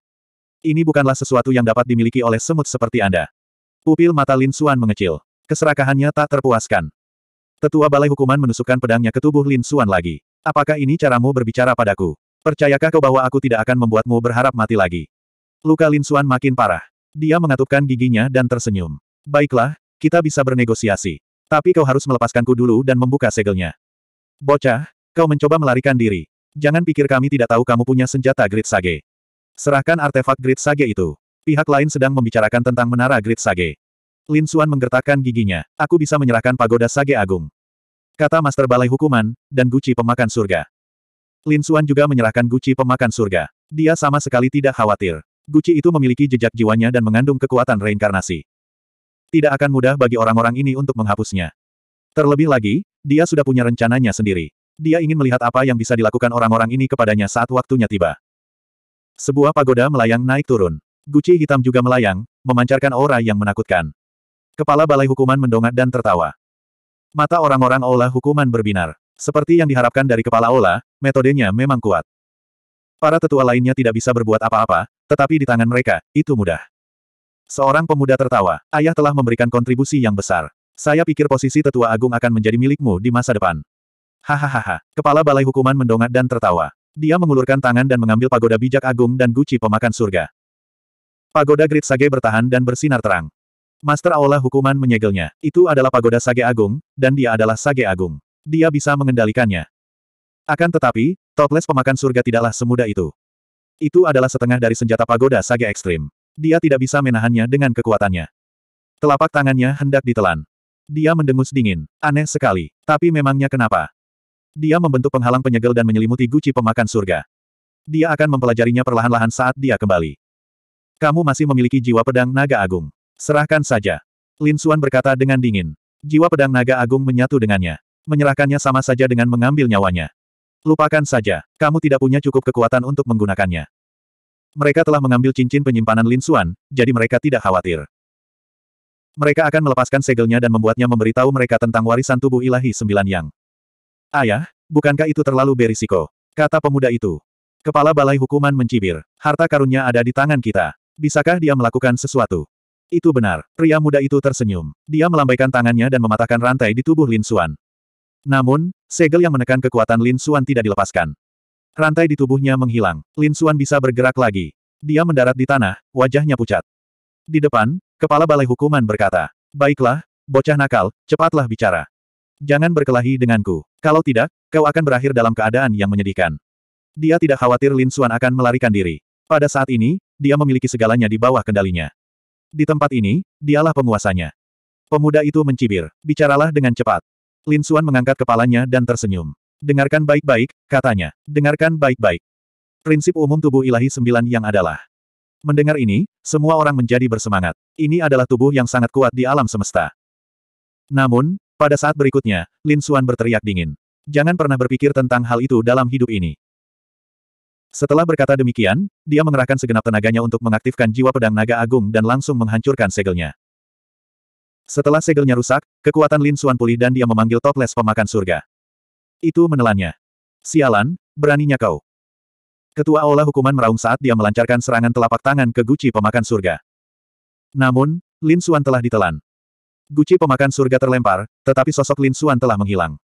Ini bukanlah sesuatu yang dapat dimiliki oleh semut seperti Anda. Pupil mata Lin Xuan mengecil. Keserakahannya tak terpuaskan. Tetua Balai Hukuman menusukkan pedangnya ke tubuh Lin Xuan lagi. Apakah ini caramu berbicara padaku? Percayakah kau bahwa aku tidak akan membuatmu berharap mati lagi? Luka Lin Suan makin parah. Dia mengatupkan giginya dan tersenyum. Baiklah, kita bisa bernegosiasi. Tapi kau harus melepaskanku dulu dan membuka segelnya. Bocah, kau mencoba melarikan diri. Jangan pikir kami tidak tahu kamu punya senjata Grid Sage. Serahkan artefak Grid Sage itu. Pihak lain sedang membicarakan tentang menara Grid Sage. Lin Suan menggertakkan giginya. Aku bisa menyerahkan pagoda Sage Agung. Kata Master Balai Hukuman, dan guci pemakan surga. Lin Xuan juga menyerahkan guci pemakan surga. Dia sama sekali tidak khawatir. Guci itu memiliki jejak jiwanya dan mengandung kekuatan reinkarnasi. Tidak akan mudah bagi orang-orang ini untuk menghapusnya. Terlebih lagi, dia sudah punya rencananya sendiri. Dia ingin melihat apa yang bisa dilakukan orang-orang ini kepadanya saat waktunya tiba. Sebuah pagoda melayang naik turun. Guci hitam juga melayang, memancarkan aura yang menakutkan. Kepala Balai Hukuman mendongak dan tertawa. Mata orang-orang Aula hukuman berbinar. Seperti yang diharapkan dari kepala Aula, metodenya memang kuat. Para tetua lainnya tidak bisa berbuat apa-apa, tetapi di tangan mereka, itu mudah. Seorang pemuda tertawa, ayah telah memberikan kontribusi yang besar. Saya pikir posisi tetua agung akan menjadi milikmu di masa depan. Hahaha, kepala balai hukuman mendongak dan tertawa. Dia mengulurkan tangan dan mengambil pagoda bijak agung dan guci pemakan surga. Pagoda Great Sage bertahan dan bersinar terang. Master Aula Hukuman menyegelnya. Itu adalah pagoda Sage Agung, dan dia adalah Sage Agung. Dia bisa mengendalikannya. Akan tetapi, toples pemakan surga tidaklah semudah itu. Itu adalah setengah dari senjata pagoda Sage Ekstrim. Dia tidak bisa menahannya dengan kekuatannya. Telapak tangannya hendak ditelan. Dia mendengus dingin. Aneh sekali. Tapi memangnya kenapa? Dia membentuk penghalang penyegel dan menyelimuti guci pemakan surga. Dia akan mempelajarinya perlahan-lahan saat dia kembali. Kamu masih memiliki jiwa pedang naga agung. Serahkan saja. Lin Xuan berkata dengan dingin. Jiwa pedang naga agung menyatu dengannya. Menyerahkannya sama saja dengan mengambil nyawanya. Lupakan saja, kamu tidak punya cukup kekuatan untuk menggunakannya. Mereka telah mengambil cincin penyimpanan Lin Xuan, jadi mereka tidak khawatir. Mereka akan melepaskan segelnya dan membuatnya memberitahu mereka tentang warisan tubuh ilahi sembilan yang. Ayah, bukankah itu terlalu berisiko? Kata pemuda itu. Kepala Balai Hukuman mencibir. Harta karunnya ada di tangan kita. Bisakah dia melakukan sesuatu? Itu benar. Pria muda itu tersenyum. Dia melambaikan tangannya dan mematahkan rantai di tubuh Lin Xuan. Namun, segel yang menekan kekuatan Lin Xuan tidak dilepaskan. Rantai di tubuhnya menghilang. Lin Xuan bisa bergerak lagi. Dia mendarat di tanah, wajahnya pucat. Di depan, kepala balai hukuman berkata, Baiklah, bocah nakal, cepatlah bicara. Jangan berkelahi denganku. Kalau tidak, kau akan berakhir dalam keadaan yang menyedihkan. Dia tidak khawatir Lin Xuan akan melarikan diri. Pada saat ini, dia memiliki segalanya di bawah kendalinya. Di tempat ini, dialah penguasanya. Pemuda itu mencibir. Bicaralah dengan cepat. Lin Xuan mengangkat kepalanya dan tersenyum. Dengarkan baik-baik, katanya. Dengarkan baik-baik. Prinsip umum tubuh ilahi sembilan yang adalah. Mendengar ini, semua orang menjadi bersemangat. Ini adalah tubuh yang sangat kuat di alam semesta. Namun, pada saat berikutnya, Lin Xuan berteriak dingin. Jangan pernah berpikir tentang hal itu dalam hidup ini. Setelah berkata demikian, dia mengerahkan segenap tenaganya untuk mengaktifkan jiwa pedang naga agung dan langsung menghancurkan segelnya. Setelah segelnya rusak, kekuatan Lin Suan pulih dan dia memanggil toples pemakan surga. Itu menelannya. Sialan, beraninya kau. Ketua Aula Hukuman meraung saat dia melancarkan serangan telapak tangan ke Guci pemakan surga. Namun, Lin Suan telah ditelan. Guci pemakan surga terlempar, tetapi sosok Lin Suan telah menghilang.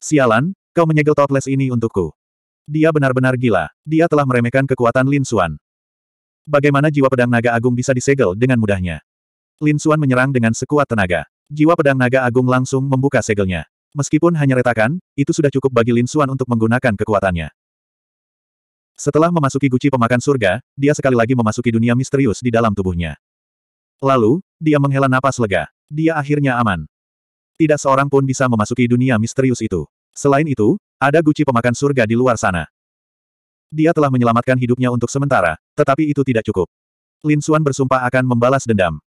Sialan, kau menyegel toples ini untukku. Dia benar-benar gila. Dia telah meremehkan kekuatan Lin Xuan. Bagaimana jiwa pedang naga agung bisa disegel dengan mudahnya? Lin Xuan menyerang dengan sekuat tenaga. Jiwa pedang naga agung langsung membuka segelnya. Meskipun hanya retakan, itu sudah cukup bagi Lin Xuan untuk menggunakan kekuatannya. Setelah memasuki guci pemakan surga, dia sekali lagi memasuki dunia misterius di dalam tubuhnya. Lalu, dia menghela napas lega. Dia akhirnya aman. Tidak seorang pun bisa memasuki dunia misterius itu. Selain itu, ada guci pemakan surga di luar sana. Dia telah menyelamatkan hidupnya untuk sementara, tetapi itu tidak cukup. Lin Xuan bersumpah akan membalas dendam.